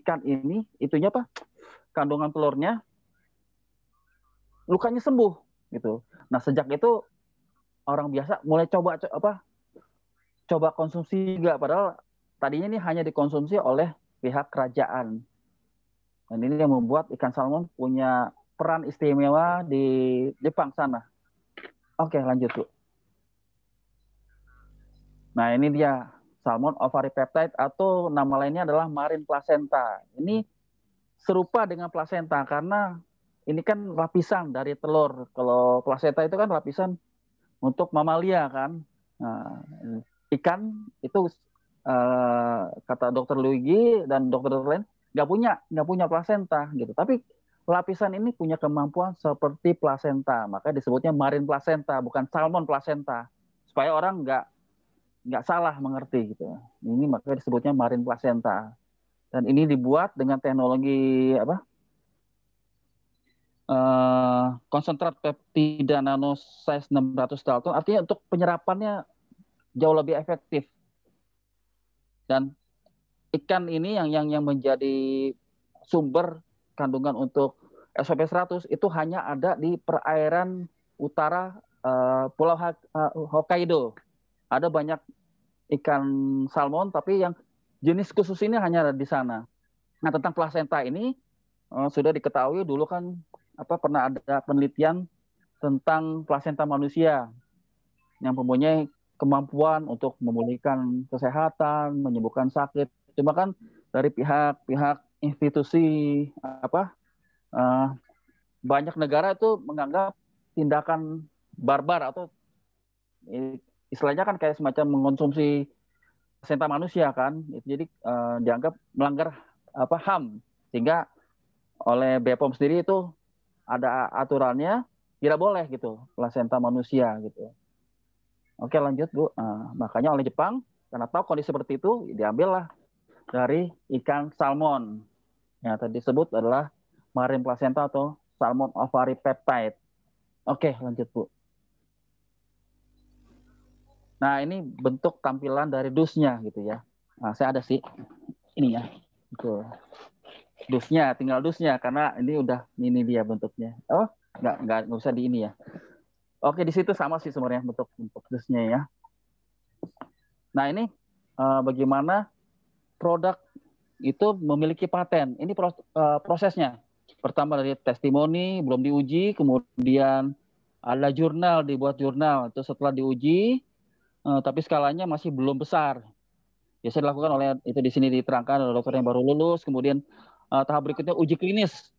ikan ini itunya apa kandungan telurnya lukanya sembuh gitu. Nah sejak itu orang biasa mulai coba co apa coba konsumsi juga padahal tadinya ini hanya dikonsumsi oleh pihak kerajaan. Dan ini yang membuat ikan salmon punya peran istimewa di Jepang sana. Oke lanjut tuh. Nah ini dia salmon ovary peptide atau nama lainnya adalah marin placenta. Ini serupa dengan placenta karena ini kan lapisan dari telur. Kalau placenta itu kan lapisan untuk mamalia kan. Nah, ikan itu uh, kata dokter Luigi dan dokter lain nggak punya nggak punya placenta gitu. Tapi lapisan ini punya kemampuan seperti placenta, Makanya disebutnya marin placenta, bukan salmon placenta, supaya orang nggak nggak salah mengerti gitu. Ya. Ini makanya disebutnya marin placenta. Dan ini dibuat dengan teknologi apa? Uh, konsentrat peptida nano size 600 Dalton. Artinya untuk penyerapannya jauh lebih efektif. Dan ikan ini yang yang yang menjadi sumber kandungan untuk SOP 100 itu hanya ada di perairan utara uh, Pulau eh, Hokkaido ada banyak ikan salmon tapi yang jenis khusus ini hanya ada di sana. Nah, tentang plasenta ini uh, sudah diketahui dulu kan apa pernah ada penelitian tentang plasenta manusia yang mempunyai kemampuan untuk memulihkan kesehatan, menyembuhkan sakit. Cuma kan dari pihak-pihak institusi apa uh, banyak negara itu menganggap tindakan barbar atau istilahnya kan kayak semacam mengkonsumsi senta manusia kan itu jadi uh, dianggap melanggar apa ham sehingga oleh BPOM sendiri itu ada aturannya tidak boleh gitu plasenta manusia gitu oke lanjut bu nah, makanya oleh Jepang karena tahu kondisi seperti itu diambillah dari ikan salmon yang tadi disebut adalah marine placenta atau salmon ovary peptide oke lanjut bu Nah, ini bentuk tampilan dari dusnya gitu ya. Nah, saya ada sih ini ya. Itu. Dusnya, tinggal dusnya karena ini udah ini dia bentuknya. Oh, nggak nggak nggak usah di ini ya. Oke, di situ sama sih sebenarnya bentuk bentuk dusnya ya. Nah, ini uh, bagaimana produk itu memiliki paten. Ini pros, uh, eh, prosesnya. Pertama dari testimoni belum diuji, kemudian ada jurnal dibuat jurnal. Itu setelah diuji, uh, tapi skalanya masih belum besar. Biasanya dilakukan oleh itu di sini diterangkan oleh dokter yang baru lulus, kemudian uh, tahap berikutnya uji klinis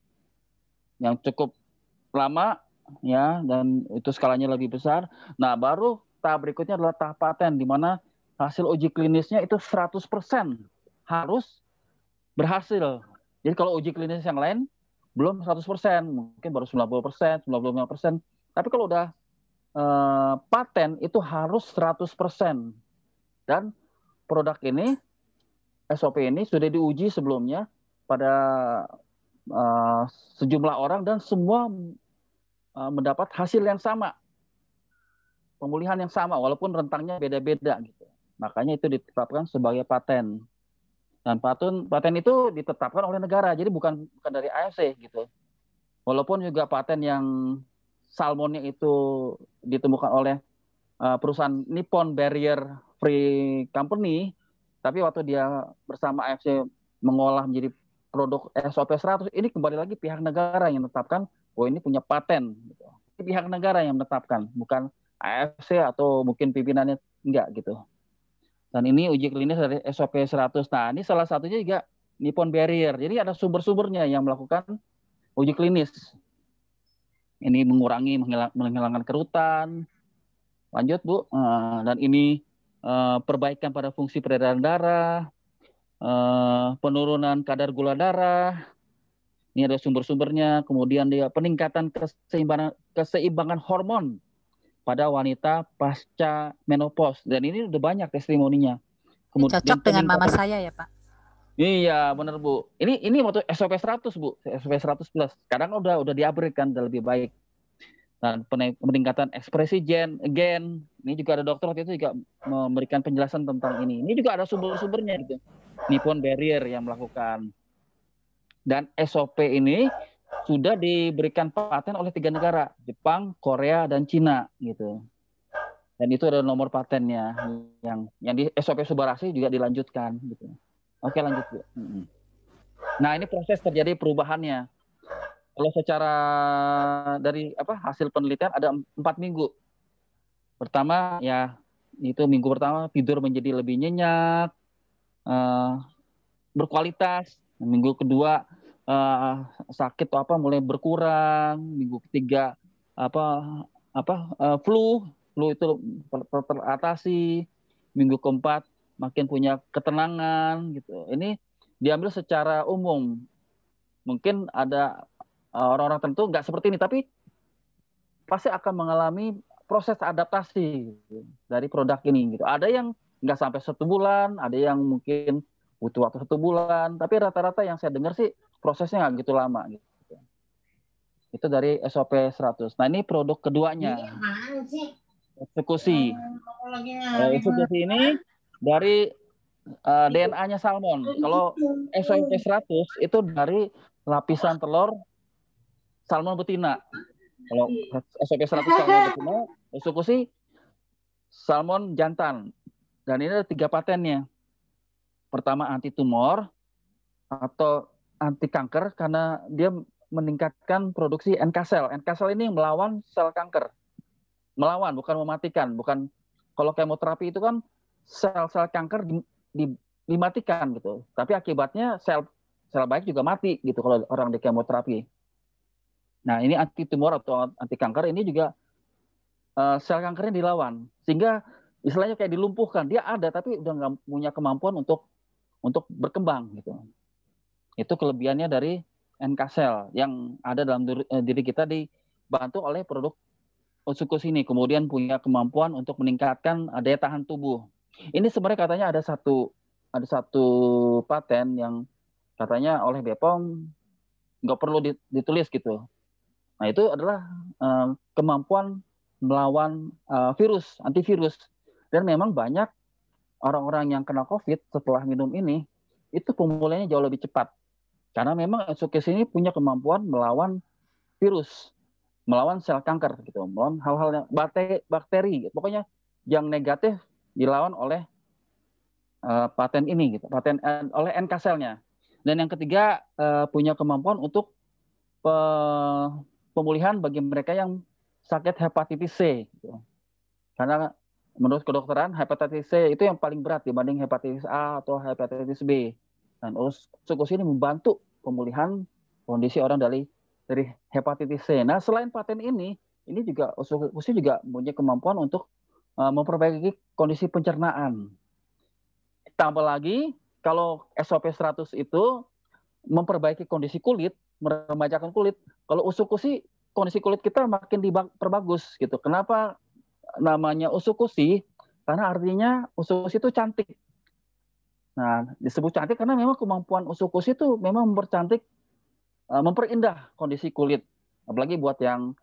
yang cukup lama ya dan itu skalanya lebih besar. Nah, baru tahap berikutnya adalah tahap paten di mana hasil uji klinisnya itu 100% harus berhasil. Jadi kalau uji klinis yang lain belum 100%, mungkin baru 90%, 95%. Tapi kalau udah Eh, paten itu harus 100% dan produk ini SOP ini sudah diuji sebelumnya pada uh, sejumlah orang dan semua uh, mendapat hasil yang sama pemulihan yang sama walaupun rentangnya beda-beda gitu. Makanya itu ditetapkan sebagai paten. Dan paten paten itu ditetapkan oleh negara. Jadi bukan bukan dari AFC gitu. Walaupun juga paten yang salmonnya itu ditemukan oleh uh, perusahaan Nippon Barrier Free Company, tapi waktu dia bersama AFC mengolah menjadi produk SOP 100, ini kembali lagi pihak negara yang menetapkan, oh ini punya paten. Gitu. Pihak negara yang menetapkan, bukan AFC atau mungkin pimpinannya enggak gitu. Dan ini uji klinis dari SOP 100. Nah, ini salah satunya juga Nippon Barrier. Jadi ada sumber-sumbernya yang melakukan uji klinis ini mengurangi menghilangkan kerutan. Lanjut Bu. Eh, dan ini eh, perbaikan pada fungsi peredaran darah, eh, penurunan kadar gula darah. Ini ada sumber-sumbernya. Kemudian dia peningkatan keseimbangan keseimbangan hormon pada wanita pasca menopause. Dan ini udah banyak testimoninya. Kemudian cocok dengan mama saya ya Pak Iya, benar Bu. Ini ini waktu SOP 100, Bu. SOP 100 plus. Sekarang kan udah udah diabrikan kan udah lebih baik. Dan peningkatan ekspresi gen, gen. Ini juga ada dokter waktu itu juga memberikan penjelasan tentang ini. Ini juga ada sumber-sumbernya gitu. Nippon Barrier yang melakukan. Dan SOP ini sudah diberikan paten oleh tiga negara, Jepang, Korea, dan Cina gitu. Dan itu ada nomor patennya yang yang di SOP Subarasi juga dilanjutkan gitu. Oke lanjut. Nah ini proses terjadi perubahannya. Kalau secara dari apa hasil penelitian ada empat minggu. Pertama ya itu minggu pertama tidur menjadi lebih nyenyak, eh, berkualitas. Minggu kedua eh, sakit atau apa mulai berkurang. Minggu ketiga apa apa eh, flu flu itu teratasi. Minggu keempat makin punya ketenangan gitu. Ini diambil secara umum. Mungkin ada e, orang-orang tentu nggak seperti ini, tapi pasti akan mengalami proses adaptasi dari produk ini gitu. Ada yang nggak sampai satu bulan, ada yang mungkin butuh waktu satu bulan, tapi rata-rata yang saya dengar sih prosesnya nggak gitu lama gitu. Itu dari SOP 100. Nah ini produk keduanya. Ini eksekusi. Oh, eksekusi ini dari uh, eh, DNA-nya salmon. Kalau SMP 100 itu dari lapisan telur salmon betina. Kalau SMP 100 salmon betina, usulku sih salmon jantan. Dan ini ada tiga patennya. Pertama anti tumor atau anti kanker karena dia meningkatkan produksi NK cell. NK cell ini melawan sel kanker. Melawan bukan mematikan, bukan kalau kemoterapi itu kan sel-sel kanker di, di, dimatikan gitu. Tapi akibatnya sel sel baik juga mati gitu kalau orang di kemoterapi. Nah, ini anti tumor atau anti kanker ini juga uh, sel kankernya dilawan sehingga istilahnya kayak dilumpuhkan. Dia ada tapi udah nggak punya kemampuan untuk untuk berkembang gitu. Itu kelebihannya dari NK cell yang ada dalam eh, diri kita dibantu oleh produk usus ini kemudian punya kemampuan untuk meningkatkan daya tahan tubuh ini sebenarnya katanya ada satu ada satu paten yang katanya oleh Bepom nggak perlu ditulis gitu. Nah itu adalah um, kemampuan melawan uh, virus, antivirus. Dan memang banyak orang-orang yang kena COVID setelah minum ini itu pemulihannya jauh lebih cepat. Karena memang Esukes ini punya kemampuan melawan virus, melawan sel kanker gitu, melawan hal-hal yang bakteri, bakteri. Pokoknya yang negatif dilawan oleh uh, paten ini gitu, paten uh, oleh NK selnya. Dan yang ketiga uh, punya kemampuan untuk pe pemulihan bagi mereka yang sakit hepatitis C gitu. Karena menurut kedokteran hepatitis C itu yang paling berat dibanding hepatitis A atau hepatitis B. Dan usus ini membantu pemulihan kondisi orang dari dari hepatitis C. Nah, selain paten ini, ini juga usus juga punya kemampuan untuk Eh, memperbaiki kondisi pencernaan. Tambah lagi, kalau SOP 100 itu memperbaiki kondisi kulit, meremajakan kulit. Kalau usukusi, kondisi kulit kita makin diperbagus gitu. Kenapa namanya usukusi? Karena artinya usukusi itu cantik. Nah, disebut cantik karena memang kemampuan usukusi itu memang mempercantik, eh, memperindah kondisi kulit. Apalagi buat yang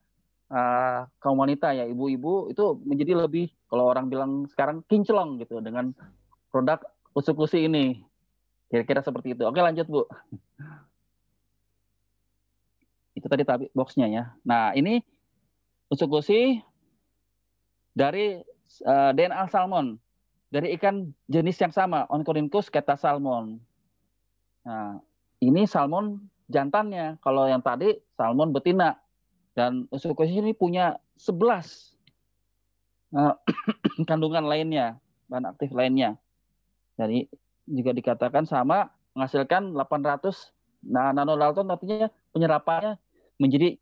uh, kaum wanita ya ibu-ibu itu menjadi lebih kalau orang bilang sekarang kinclong gitu dengan produk usukusi ini kira-kira seperti itu oke lanjut bu itu tadi tapi boxnya ya nah ini usukusi dari uh, eh, DNA salmon dari ikan jenis yang sama Oncorhynchus keta salmon nah ini salmon jantannya kalau yang tadi salmon betina dan osteokondrosis ini punya 11 eh, kandungan lainnya, bahan aktif lainnya. Jadi juga dikatakan sama menghasilkan 800 nah, nanodalton artinya penyerapannya menjadi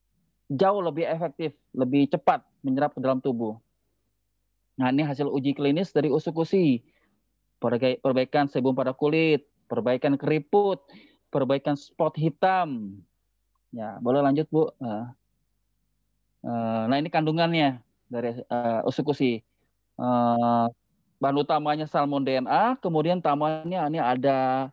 jauh lebih efektif, lebih cepat menyerap ke dalam tubuh. Nah, ini hasil uji klinis dari usukusi. Perbaikan sebum pada kulit, perbaikan keriput, perbaikan spot hitam. Ya, boleh lanjut, Bu. Eh. Eh, nah ini kandungannya dari uh, eh, usukusi Uh, eh, bahan utamanya salmon DNA, kemudian tamannya ini ada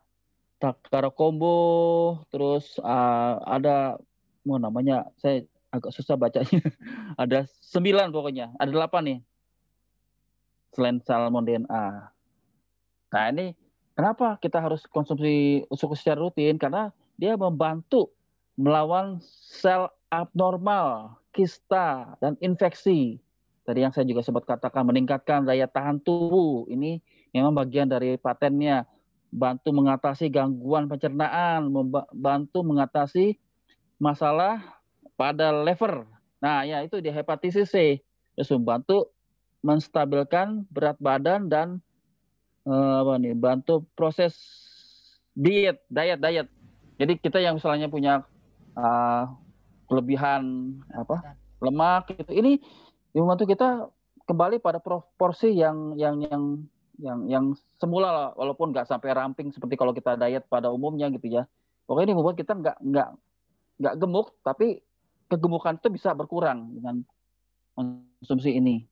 kombo, terus uh, ada mau namanya saya agak susah bacanya. ada sembilan pokoknya, ada delapan nih. Selain salmon DNA. Nah ini kenapa kita harus konsumsi usus secara rutin? Karena dia membantu melawan sel abnormal, kista, dan infeksi. Tadi yang saya juga sempat katakan meningkatkan daya tahan tubuh. Ini memang bagian dari patennya. Bantu mengatasi gangguan pencernaan, membantu mengatasi masalah pada lever. Nah, ya itu di hepatitis C. Terus membantu menstabilkan berat badan dan eh, apa nih, bantu proses diet, diet, diet. Jadi kita yang misalnya punya uh, kelebihan apa lemak gitu. Ini membantu kita kembali pada proporsi yang yang yang yang yang semula lah, walaupun nggak sampai ramping seperti kalau kita diet pada umumnya gitu ya. Pokoknya ini membuat kita nggak nggak nggak gemuk, tapi kegemukan itu bisa berkurang dengan konsumsi ini.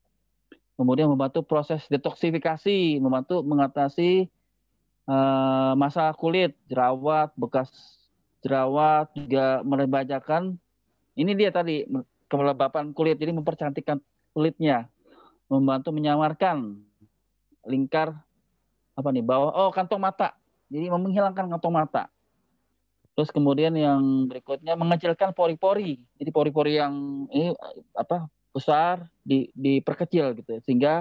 Kemudian membantu proses detoksifikasi, membantu mengatasi uh, eh, masalah kulit, jerawat, bekas jerawat, juga merebajakan ini dia tadi kelembapan kulit jadi mempercantikkan kulitnya, membantu menyamarkan lingkar apa nih bawah oh kantong mata. Jadi menghilangkan kantong mata. Terus kemudian yang berikutnya mengecilkan pori-pori. Jadi pori-pori yang ini apa besar di diperkecil gitu ya. sehingga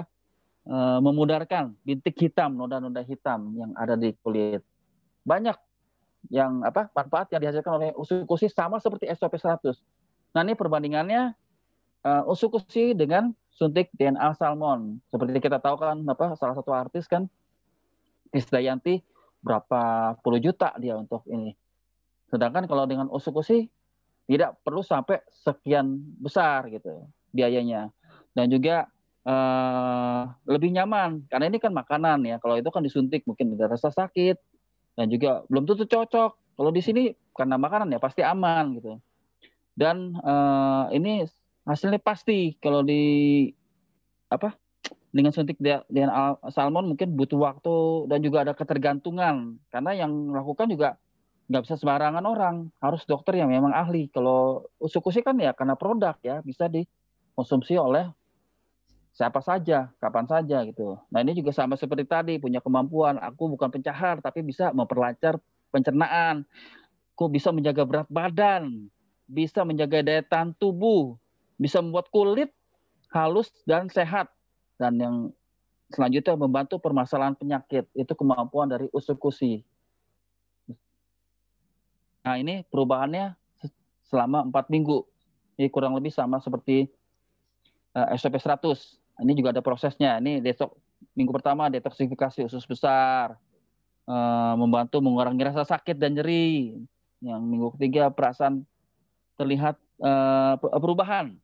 e, memudarkan bintik hitam, noda-noda hitam yang ada di kulit. Banyak yang apa manfaat yang dihasilkan oleh usus khusus sama seperti SOP 100. Nah ini perbandingannya uh, eh, usukusi dengan suntik DNA salmon. Seperti kita tahu kan, apa salah satu artis kan Isdayanti berapa puluh juta dia untuk ini. Sedangkan kalau dengan usukusi tidak perlu sampai sekian besar gitu biayanya dan juga uh, lebih nyaman karena ini kan makanan ya kalau itu kan disuntik mungkin ada rasa sakit dan juga belum tentu cocok kalau di sini karena makanan ya pasti aman gitu dan uh, ini hasilnya pasti kalau di apa dengan suntik dengan salmon mungkin butuh waktu dan juga ada ketergantungan karena yang melakukan juga nggak bisa sembarangan orang harus dokter yang memang ahli kalau usuk-usuk kan ya karena produk ya bisa dikonsumsi oleh siapa saja, kapan saja gitu. Nah ini juga sama seperti tadi punya kemampuan. Aku bukan pencahar tapi bisa memperlancar pencernaan. Aku bisa menjaga berat badan bisa menjaga daya tahan tubuh, bisa membuat kulit halus dan sehat. Dan yang selanjutnya membantu permasalahan penyakit, itu kemampuan dari usukusi. Nah ini perubahannya selama empat minggu. Ini kurang lebih sama seperti uh, SOP 100. Ini juga ada prosesnya. Ini detok minggu pertama detoksifikasi usus besar, uh, membantu mengurangi rasa sakit dan nyeri. Yang minggu ketiga perasaan terlihat uh, perubahan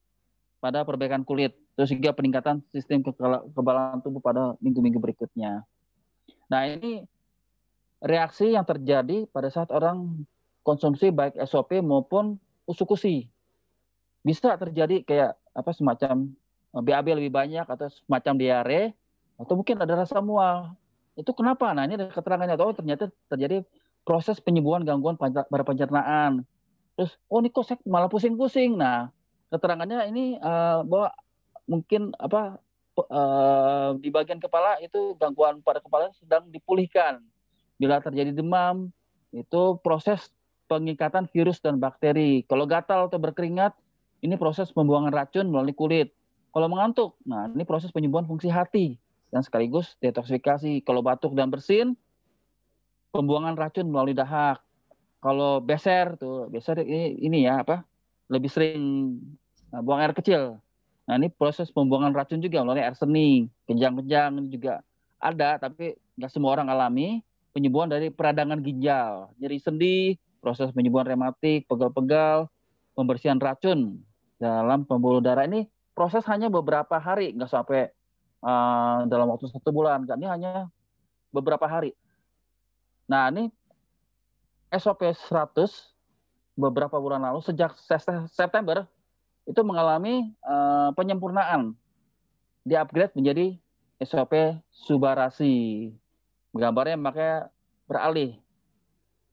pada perbaikan kulit sehingga peningkatan sistem kekebalan tubuh pada minggu-minggu berikutnya. Nah, ini reaksi yang terjadi pada saat orang konsumsi baik SOP maupun usukusi. Bisa terjadi kayak apa semacam BAB eh, lebih banyak atau semacam diare atau mungkin ada rasa mual. Itu kenapa? Nah, ini ada keterangannya. Oh, ternyata terjadi proses penyembuhan gangguan pada pencernaan Terus, oh ini kok saya malah pusing-pusing. Nah, keterangannya ini uh, bahwa mungkin apa uh, di bagian kepala itu gangguan pada kepala sedang dipulihkan. Bila terjadi demam, itu proses pengikatan virus dan bakteri. Kalau gatal atau berkeringat, ini proses pembuangan racun melalui kulit. Kalau mengantuk, nah ini proses penyembuhan fungsi hati dan sekaligus detoksifikasi. Kalau batuk dan bersin, pembuangan racun melalui dahak. Kalau beser tuh, beser ini, ini ya apa? Lebih sering eh, buang air kecil. Nah ini proses pembuangan racun juga melalui air seni, kejang-kejang juga ada, tapi nggak semua orang alami penyembuhan dari peradangan ginjal, nyeri sendi, proses penyembuhan rematik, pegal-pegal, pembersihan racun dalam pembuluh darah ini proses hanya beberapa hari, nggak sampai uh, dalam waktu satu bulan, kan ini hanya beberapa hari. Nah ini SOP 100 beberapa bulan lalu sejak September itu mengalami uh, penyempurnaan diupgrade menjadi SOP Subarasi. Gambarnya makanya beralih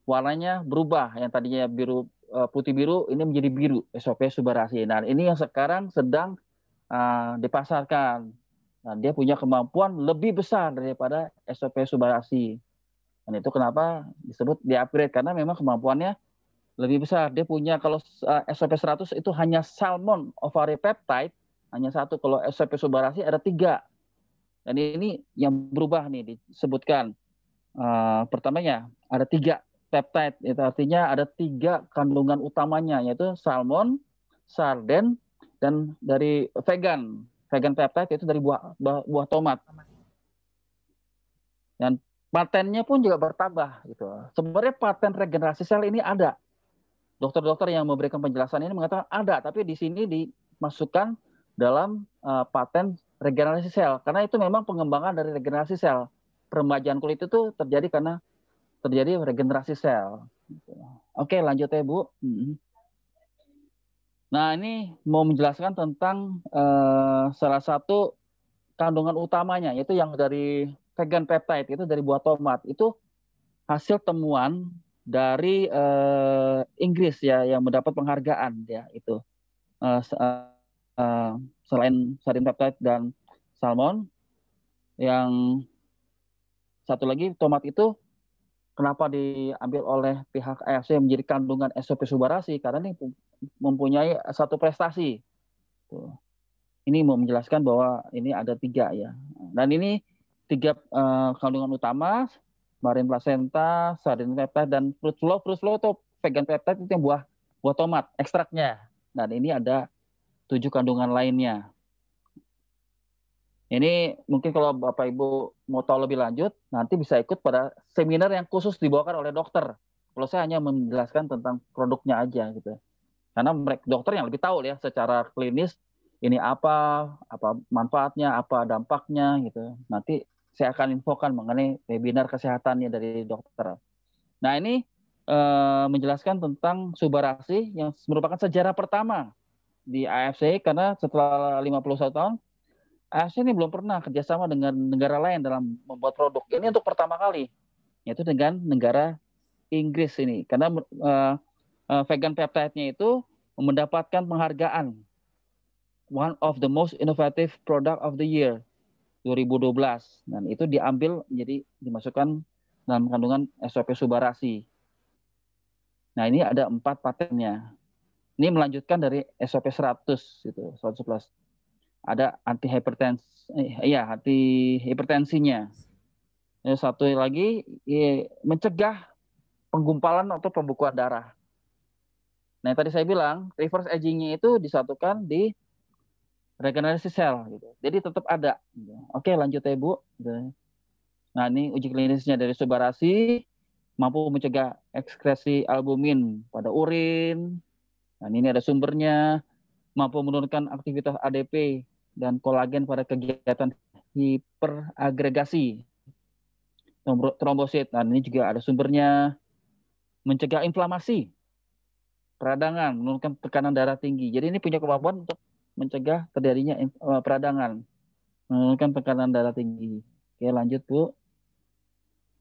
warnanya berubah yang tadinya biru eh, putih biru ini menjadi biru SOP Subarasi. Nah ini yang sekarang sedang uh, dipasarkan. Nah, dia punya kemampuan lebih besar daripada SOP Subarasi. Dan itu kenapa disebut di upgrade karena memang kemampuannya lebih besar. Dia punya kalau eh, SOP 100 itu hanya salmon ovary peptide hanya satu. Kalau SOP subarasi ada tiga. Dan ini yang berubah nih disebutkan. Uh, pertamanya ada tiga peptide. Itu artinya ada tiga kandungan utamanya yaitu salmon, sarden, dan dari vegan. Vegan peptide itu dari buah buah, buah tomat. Dan patennya pun juga bertambah gitu. Sebenarnya paten regenerasi sel ini ada. Dokter-dokter yang memberikan penjelasan ini mengatakan ada, tapi di sini dimasukkan dalam uh, paten regenerasi sel karena itu memang pengembangan dari regenerasi sel. Peremajaan kulit itu terjadi karena terjadi regenerasi sel. Gitu. Oke, lanjut ya, Bu. Hmm. Nah, ini mau menjelaskan tentang uh, salah satu kandungan utamanya, yaitu yang dari vegan peptide itu dari buah tomat itu hasil temuan dari uh, Inggris ya yang mendapat penghargaan ya itu uh, uh, selain sarin peptide dan salmon yang satu lagi tomat itu kenapa diambil oleh pihak AFC menjadi kandungan SOP subarasi karena ini mempunyai satu prestasi. Ini mau menjelaskan bahwa ini ada tiga ya. Dan ini tiga uh, kandungan utama marin placenta, sardin peptide dan fruit flow. Fruit flow atau vegan peptide itu yang buah buah tomat ekstraknya. Dan ini ada tujuh kandungan lainnya. Ini mungkin kalau Bapak Ibu mau tahu lebih lanjut, nanti bisa ikut pada seminar yang khusus dibawakan oleh dokter. Kalau saya hanya menjelaskan tentang produknya aja gitu. Karena mereka dokter yang lebih tahu ya secara klinis ini apa, apa manfaatnya, apa dampaknya gitu. Nanti saya akan infokan mengenai webinar kesehatannya dari dokter. Nah ini eh, menjelaskan tentang subarasi yang merupakan sejarah pertama di AFC karena setelah 51 tahun AFC ini belum pernah kerjasama dengan negara lain dalam membuat produk. Ini untuk pertama kali, yaitu dengan negara Inggris ini. Karena uh, uh, vegan peptide-nya itu mendapatkan penghargaan one of the most innovative product of the year 2012 dan itu diambil jadi dimasukkan dalam kandungan SOP subarasi. Nah, ini ada empat patennya. Ini melanjutkan dari SOP 100 itu 111. Ada anti hipertensi eh, iya anti hipertensinya. Ini satu lagi eh, mencegah penggumpalan atau pembekuan darah. Nah, tadi saya bilang reverse aging-nya itu disatukan di regenerasi sel gitu. Jadi tetap ada. Gitu. Oke, lanjut ya Bu. Gitu. Nah, ini uji klinisnya dari subarasi mampu mencegah ekskresi albumin pada urin. Nah, ini ada sumbernya mampu menurunkan aktivitas ADP dan kolagen pada kegiatan hiperagregasi. Trombosit, nah ini juga ada sumbernya. Mencegah inflamasi, peradangan, menurunkan tekanan darah tinggi. Jadi ini punya kemampuan untuk mencegah terjadinya eh, peradangan menurunkan tekanan darah tinggi. Oke, lanjut Bu.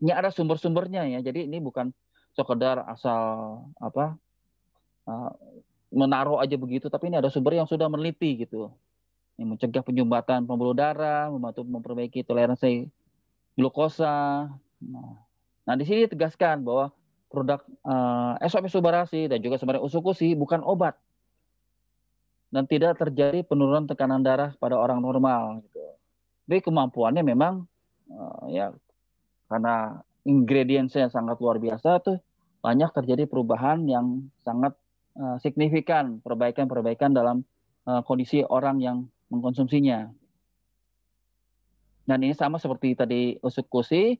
Ini ada sumber-sumbernya ya. Jadi ini bukan sekedar asal apa eh, menaruh aja begitu, tapi ini ada sumber yang sudah meneliti gitu. Ini mencegah penyumbatan pembuluh darah, membantu memperbaiki toleransi glukosa. Nah, nah di sini ditegaskan bahwa produk uh, eh, Subarasi dan juga sebenarnya usukusi bukan obat dan tidak terjadi penurunan tekanan darah pada orang normal gitu. Tapi kemampuannya memang uh, ya karena ingredientsnya sangat luar biasa tuh banyak terjadi perubahan yang sangat uh, signifikan perbaikan-perbaikan dalam uh, kondisi orang yang mengkonsumsinya. Dan ini sama seperti tadi usuk kusi,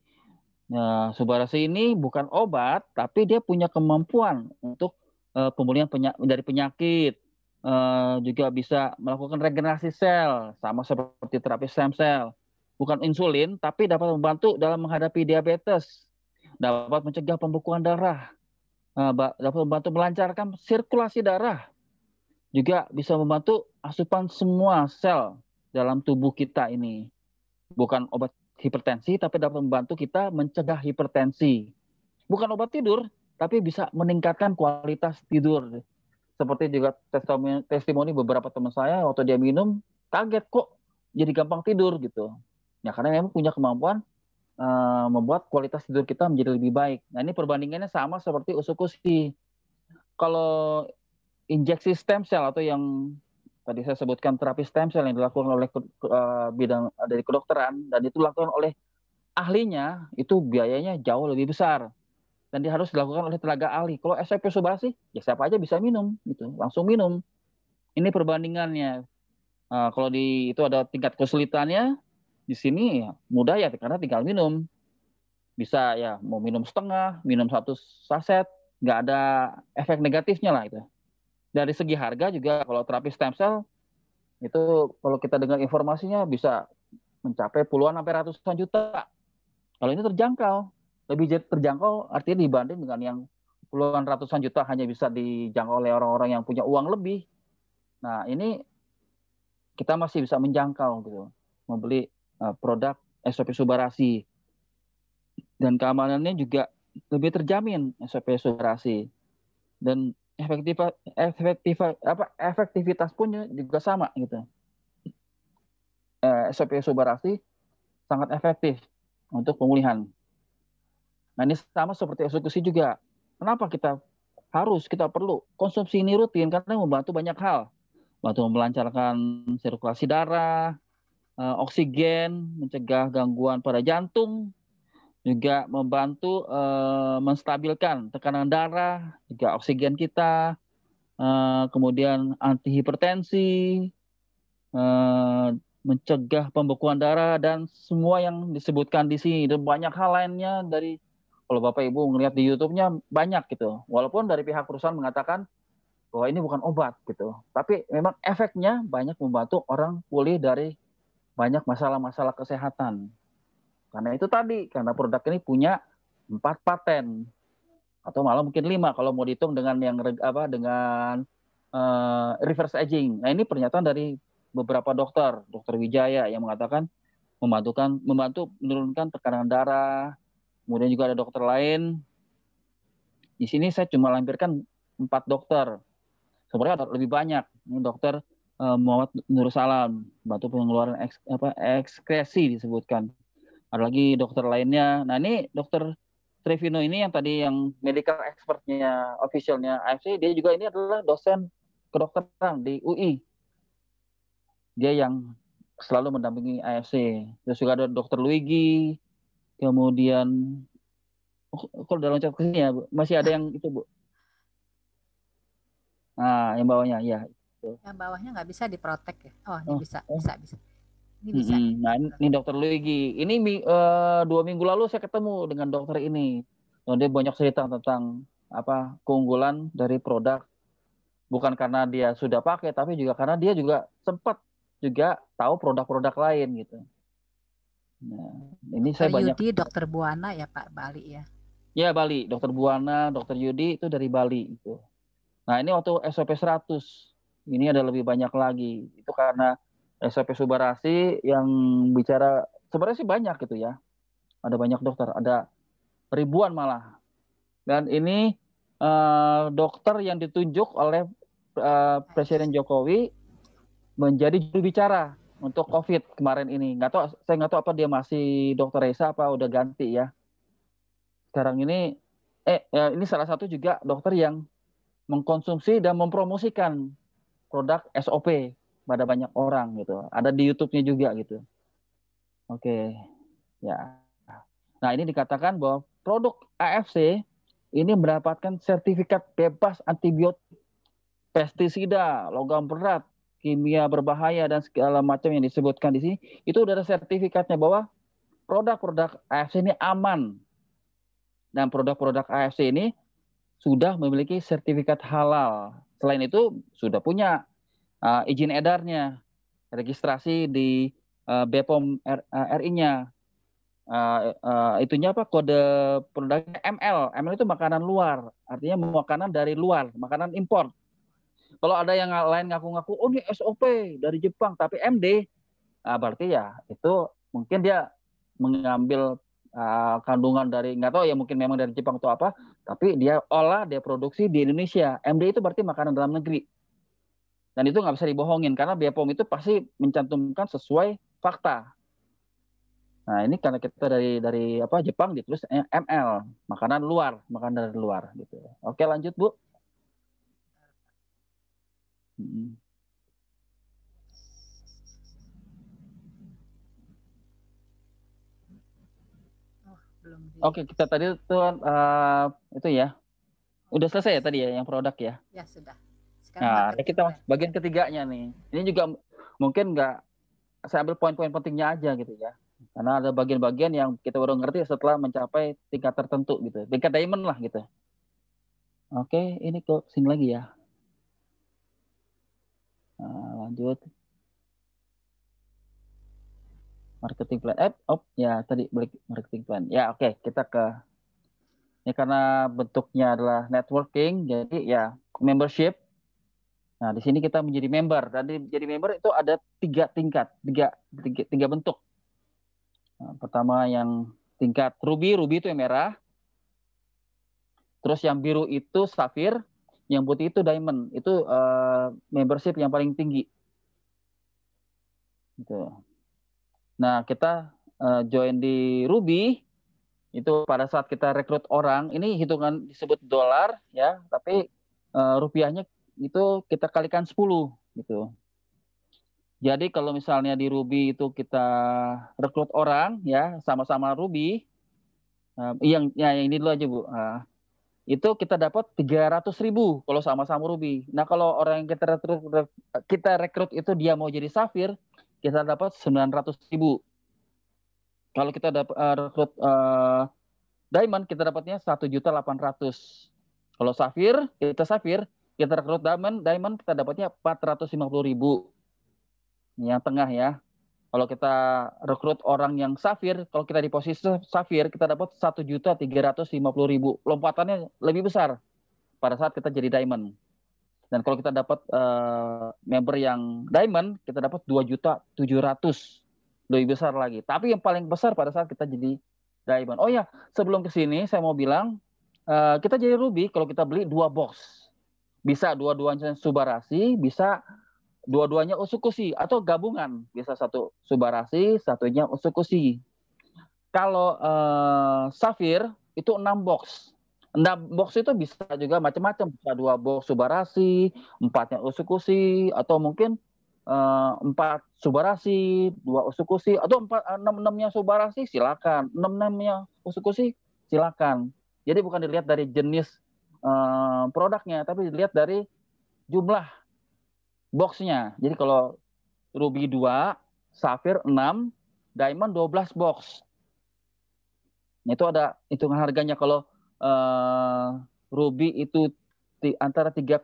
Nah, subarasi ini bukan obat, tapi dia punya kemampuan untuk uh, pemulihan penya dari penyakit. Eh, juga bisa melakukan regenerasi sel sama seperti terapi stem cell. Bukan insulin, tapi dapat membantu dalam menghadapi diabetes, dapat mencegah pembekuan darah, eh, dapat membantu melancarkan sirkulasi darah, juga bisa membantu asupan semua sel dalam tubuh kita ini. Bukan obat hipertensi, tapi dapat membantu kita mencegah hipertensi. Bukan obat tidur, tapi bisa meningkatkan kualitas tidur seperti juga testimoni, beberapa teman saya waktu dia minum kaget kok jadi gampang tidur gitu. Ya karena memang punya kemampuan uh, membuat kualitas tidur kita menjadi lebih baik. Nah ini perbandingannya sama seperti usus kusi. Kalau injeksi stem cell atau yang tadi saya sebutkan terapi stem cell yang dilakukan oleh uh, bidang dari kedokteran dan itu dilakukan oleh ahlinya itu biayanya jauh lebih besar dan dia harus dilakukan oleh tenaga ahli. Kalau SFP Subasi, ya siapa aja bisa minum gitu, langsung minum. Ini perbandingannya. Nah, kalau di itu ada tingkat kesulitannya, di sini ya, mudah ya karena tinggal minum. Bisa ya mau minum setengah, minum satu saset, nggak ada efek negatifnya lah itu. Dari segi harga juga kalau terapi stem cell itu kalau kita dengar informasinya bisa mencapai puluhan sampai ratusan juta. Kalau ini terjangkau, lebih terjangkau artinya dibanding dengan yang puluhan ratusan juta hanya bisa dijangkau oleh orang-orang yang punya uang lebih. Nah, ini kita masih bisa menjangkau gitu, membeli uh, produk SOP subarasi. Dan keamanannya juga lebih terjamin SOP subarasi. Dan efektif efektif apa efektivitas pun ya juga sama gitu. Uh, eh, SOP subarasi sangat efektif untuk pemulihan Nah ini sama seperti eksekusi juga. Kenapa kita harus kita perlu konsumsi ini rutin karena membantu banyak hal, bantu melancarkan sirkulasi darah, eh, oksigen, mencegah gangguan pada jantung, juga membantu uh, menstabilkan tekanan darah, juga oksigen kita, uh, kemudian antihipertensi, uh, mencegah pembekuan darah dan semua yang disebutkan di sini dan banyak hal lainnya dari kalau Bapak Ibu melihat di YouTube-nya banyak gitu. Walaupun dari pihak perusahaan mengatakan bahwa ini bukan obat gitu. Tapi memang efeknya banyak membantu orang pulih dari banyak masalah-masalah kesehatan. Karena itu tadi, karena produk ini punya empat paten atau malah mungkin lima kalau mau dihitung dengan yang apa dengan uh, reverse aging. Nah ini pernyataan dari beberapa dokter, dokter Wijaya yang mengatakan membantukan membantu menurunkan tekanan darah, Kemudian juga ada dokter lain. Di sini saya cuma lampirkan empat dokter. Sebenarnya ada lebih banyak. Ini dokter eh, Muhammad Nur Salam, batu pengeluaran eks, apa, ekskresi disebutkan. Ada lagi dokter lainnya. Nah ini dokter Trevino ini yang tadi yang medical expertnya, officialnya AFC, dia juga ini adalah dosen kedokteran di UI. Dia yang selalu mendampingi AFC. Terus juga ada dokter Luigi, Kemudian oh, kalau dalam loncat ke sini ya, Masih ada yang itu, Bu. Nah, yang bawahnya ya. Yang bawahnya nggak bisa diprotek ya. Oh, ini oh, bisa, oh. bisa, bisa. Ini bisa. Mm -hmm. Nah, ini, dokter Luigi. Ini uh, dua minggu lalu saya ketemu dengan dokter ini. Oh, dia banyak cerita tentang apa keunggulan dari produk bukan karena dia sudah pakai tapi juga karena dia juga sempat juga tahu produk-produk lain gitu. Nah, ini Dr. saya banyak. Yudi, Dokter Buana ya Pak Bali ya. Ya Bali, Dokter Buana, Dokter Yudi itu dari Bali itu. Nah ini waktu SOP 100 ini ada lebih banyak lagi itu karena SOP Subarasi yang bicara sebenarnya sih banyak gitu ya. Ada banyak dokter, ada ribuan malah. Dan ini uh, dokter yang ditunjuk oleh uh, Presiden Jokowi menjadi juru bicara untuk COVID kemarin ini. Nggak tahu, saya nggak tahu apa dia masih Dokter Reza apa udah ganti ya. Sekarang ini, eh ya, ini salah satu juga dokter yang mengkonsumsi dan mempromosikan produk SOP pada banyak orang gitu. Ada di YouTube-nya juga gitu. Oke, ya. Nah ini dikatakan bahwa produk AFC ini mendapatkan sertifikat bebas antibiotik, pestisida, logam berat, kimia berbahaya dan segala macam yang disebutkan di sini itu udah ada sertifikatnya bahwa produk-produk AFC ini aman dan produk-produk AFC ini sudah memiliki sertifikat halal. Selain itu sudah punya uh, izin edarnya, registrasi di uh, BPOM RI-nya. Uh, uh, uh, itunya apa kode produknya ML. ML itu makanan luar, artinya makanan dari luar, makanan impor kalau ada yang lain ngaku-ngaku, oh ini SOP dari Jepang tapi MD, nah, berarti ya itu mungkin dia mengambil uh, kandungan dari nggak tahu ya mungkin memang dari Jepang atau apa, tapi dia olah dia produksi di Indonesia. MD itu berarti makanan dalam negeri. Dan itu nggak bisa dibohongin karena BPOM itu pasti mencantumkan sesuai fakta. Nah ini karena kita dari dari apa Jepang ditulis ML makanan luar makanan dari luar gitu. Oke lanjut bu. Oke, ah, okay, Oke, kita tadi tuh uh, itu ya. Udah selesai ya tadi ya yang produk ya? Ya, sudah. Sekarang nah, kita ya. bagian ketiganya nih. Ini juga mungkin nggak saya ambil poin-poin pentingnya aja gitu ya. Karena ada bagian-bagian yang kita baru ngerti setelah mencapai tingkat tertentu gitu. Tingkat diamond lah gitu. Oke, ini ke sini lagi ya. Nah, lanjut. Marketing plan. Eh, oh, ya tadi balik marketing plan. Ya oke, okay, kita ke ini karena bentuknya adalah networking, jadi ya membership. Nah, di sini kita menjadi member. Dan jadi member itu ada tiga tingkat, tiga, tiga, tiga bentuk. Nah, pertama yang tingkat ruby, ruby itu yang merah. Terus yang biru itu safir, yang putih itu diamond, itu uh, membership yang paling tinggi. Gitu. Nah, kita uh, join di Ruby itu pada saat kita rekrut orang, ini hitungan disebut dolar ya, tapi uh, rupiahnya itu kita kalikan 10 gitu. Jadi kalau misalnya di Ruby itu kita rekrut orang ya sama-sama Ruby, uh, yang ya yang ini dulu aja bu. Uh, itu kita dapat 300 ribu kalau sama sama Ruby. Nah kalau orang yang kita rekrut, kita rekrut itu dia mau jadi Safir, kita dapat 900 ribu. Kalau kita dapat uh, eh, rekrut uh, Diamond, kita dapatnya 1 juta 800. Kalau Safir, kita Safir, kita rekrut Diamond, Diamond kita dapatnya 450 ribu. Yang tengah ya. Kalau kita rekrut orang yang Safir, kalau kita di posisi Safir, kita dapat satu juta tiga ratus lima puluh ribu. Lompatannya lebih besar pada saat kita jadi Diamond. Dan kalau kita dapat uh, member yang diamond, kita dapat dua juta ratus lebih besar lagi. Tapi yang paling besar pada saat kita jadi diamond. Oh ya, sebelum ke sini saya mau bilang uh, kita jadi ruby kalau kita beli dua box. Bisa dua-duanya Subarasi, bisa dua-duanya usukusi atau gabungan bisa satu subarasi satunya usukusi kalau eh, safir itu enam box enam box itu bisa juga macam-macam. Bisa dua box subarasi, empatnya usukusi, atau mungkin eh, empat subarasi, dua usukusi, atau empat eh, enam enamnya subarasi silakan, enam enamnya usukusi silakan. Jadi bukan dilihat dari jenis eh, produknya, tapi dilihat dari jumlah boxnya. Jadi kalau ruby 2, safir 6, diamond 12 box. Nah, itu ada hitungan harganya kalau uh, ruby itu di antara 3,4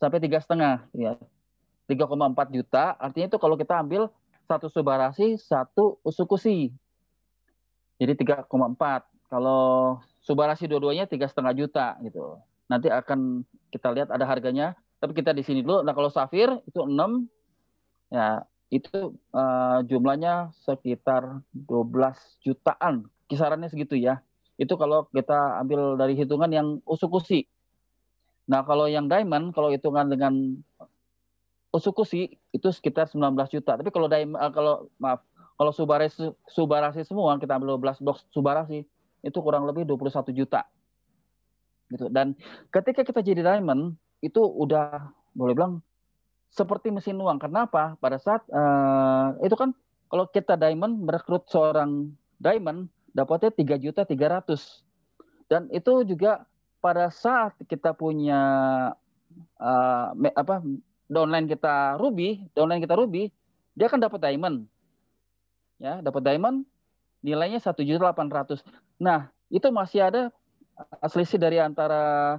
sampai tiga setengah ya 3,4 juta artinya itu kalau kita ambil satu subarasi satu usukusi jadi 3,4 kalau subarasi dua-duanya tiga setengah juta gitu nanti akan kita lihat ada harganya tapi kita di sini dulu. Nah, kalau safir itu 6 ya, itu uh, jumlahnya sekitar 12 jutaan. Kisarannya segitu ya. Itu kalau kita ambil dari hitungan yang usukusi. Nah, kalau yang diamond kalau hitungan dengan usukusi itu sekitar 19 juta. Tapi kalau diamond uh, kalau maaf, kalau subarasi, subarasi semua kita ambil 12 box subarasi itu kurang lebih 21 juta. Gitu. Dan ketika kita jadi diamond itu udah boleh bilang seperti mesin uang. Kenapa? Pada saat uh, itu kan kalau kita diamond merekrut seorang diamond dapatnya 3 juta 300. Dan itu juga pada saat kita punya uh, apa downline kita ruby, downline kita ruby, dia kan dapat diamond. Ya, dapat diamond nilainya juta ratus Nah, itu masih ada eh, selisih dari antara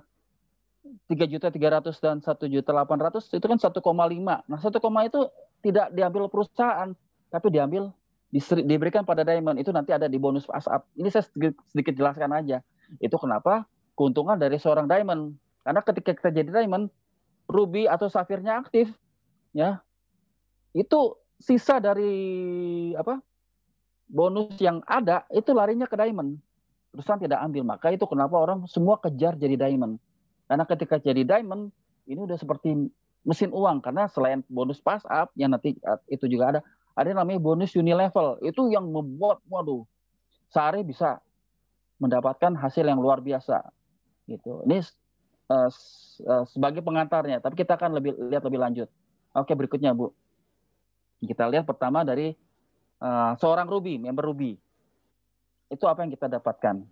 tiga juta tiga ratus dan satu juta delapan ratus itu kan satu koma lima. Nah satu koma itu tidak diambil perusahaan, tapi diambil diseri, diberikan pada Diamond itu nanti ada di bonus asap. Ini saya sedikit, sedikit jelaskan aja. Itu kenapa keuntungan dari seorang Diamond. Karena ketika kita jadi Diamond, Ruby atau Safirnya aktif, ya itu sisa dari apa bonus yang ada itu larinya ke Diamond. Perusahaan tidak ambil, maka itu kenapa orang semua kejar jadi Diamond. Karena ketika jadi diamond ini udah seperti mesin uang karena selain bonus pass up yang nanti uh, itu juga ada ada yang namanya bonus uni level itu yang membuat waduh sehari bisa mendapatkan hasil yang luar biasa gitu ini uh, uh, sebagai pengantarnya tapi kita akan lebih lihat lebih lanjut oke berikutnya bu kita lihat pertama dari uh, seorang Ruby member Ruby itu apa yang kita dapatkan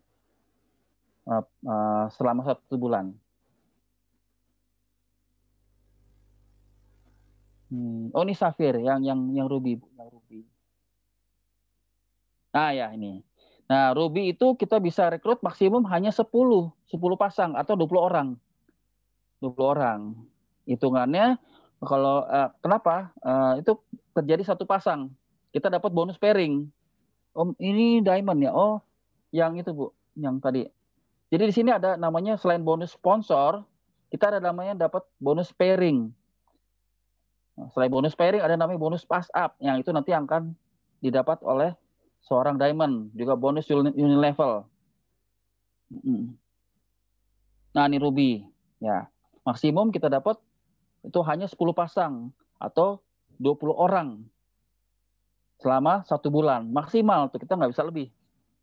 uh, uh, selama satu bulan Hmm. Oh ini safir yang yang yang ruby bu, yang ruby. Nah ya ini. Nah ruby itu kita bisa rekrut maksimum hanya 10, 10 pasang atau 20 orang. 20 orang. Hitungannya kalau uh, kenapa? Uh, itu terjadi satu pasang. Kita dapat bonus pairing. Om oh, ini diamond ya. Oh yang itu bu, yang tadi. Jadi di sini ada namanya selain bonus sponsor, kita ada namanya dapat bonus pairing. Selain bonus pairing ada namanya bonus pass up yang itu nanti akan didapat oleh seorang diamond, juga bonus unit level. Nah, ini ruby ya. Maksimum kita dapat itu hanya 10 pasang atau 20 orang selama satu bulan maksimal tuh kita nggak bisa lebih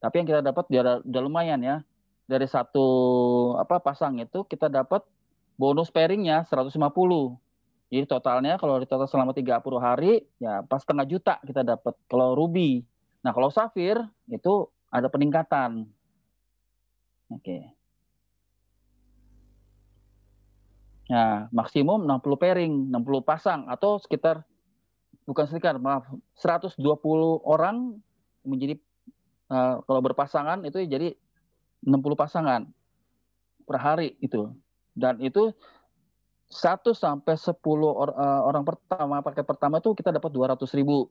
tapi yang kita dapat dia udah lumayan ya dari satu apa pasang itu kita dapat bonus pairingnya 150 jadi totalnya kalau total selama 30 hari ya pas setengah juta kita dapat kalau ruby. Nah, kalau safir itu ada peningkatan. Oke. Okay. Ya, nah, maksimum 60 pairing, 60 pasang atau sekitar bukan sekitar, maaf, 120 orang menjadi uh, kalau berpasangan itu jadi 60 pasangan per hari itu. Dan itu 1 sampai 10 or, uh, orang pertama paket pertama itu kita dapat ratus ribu.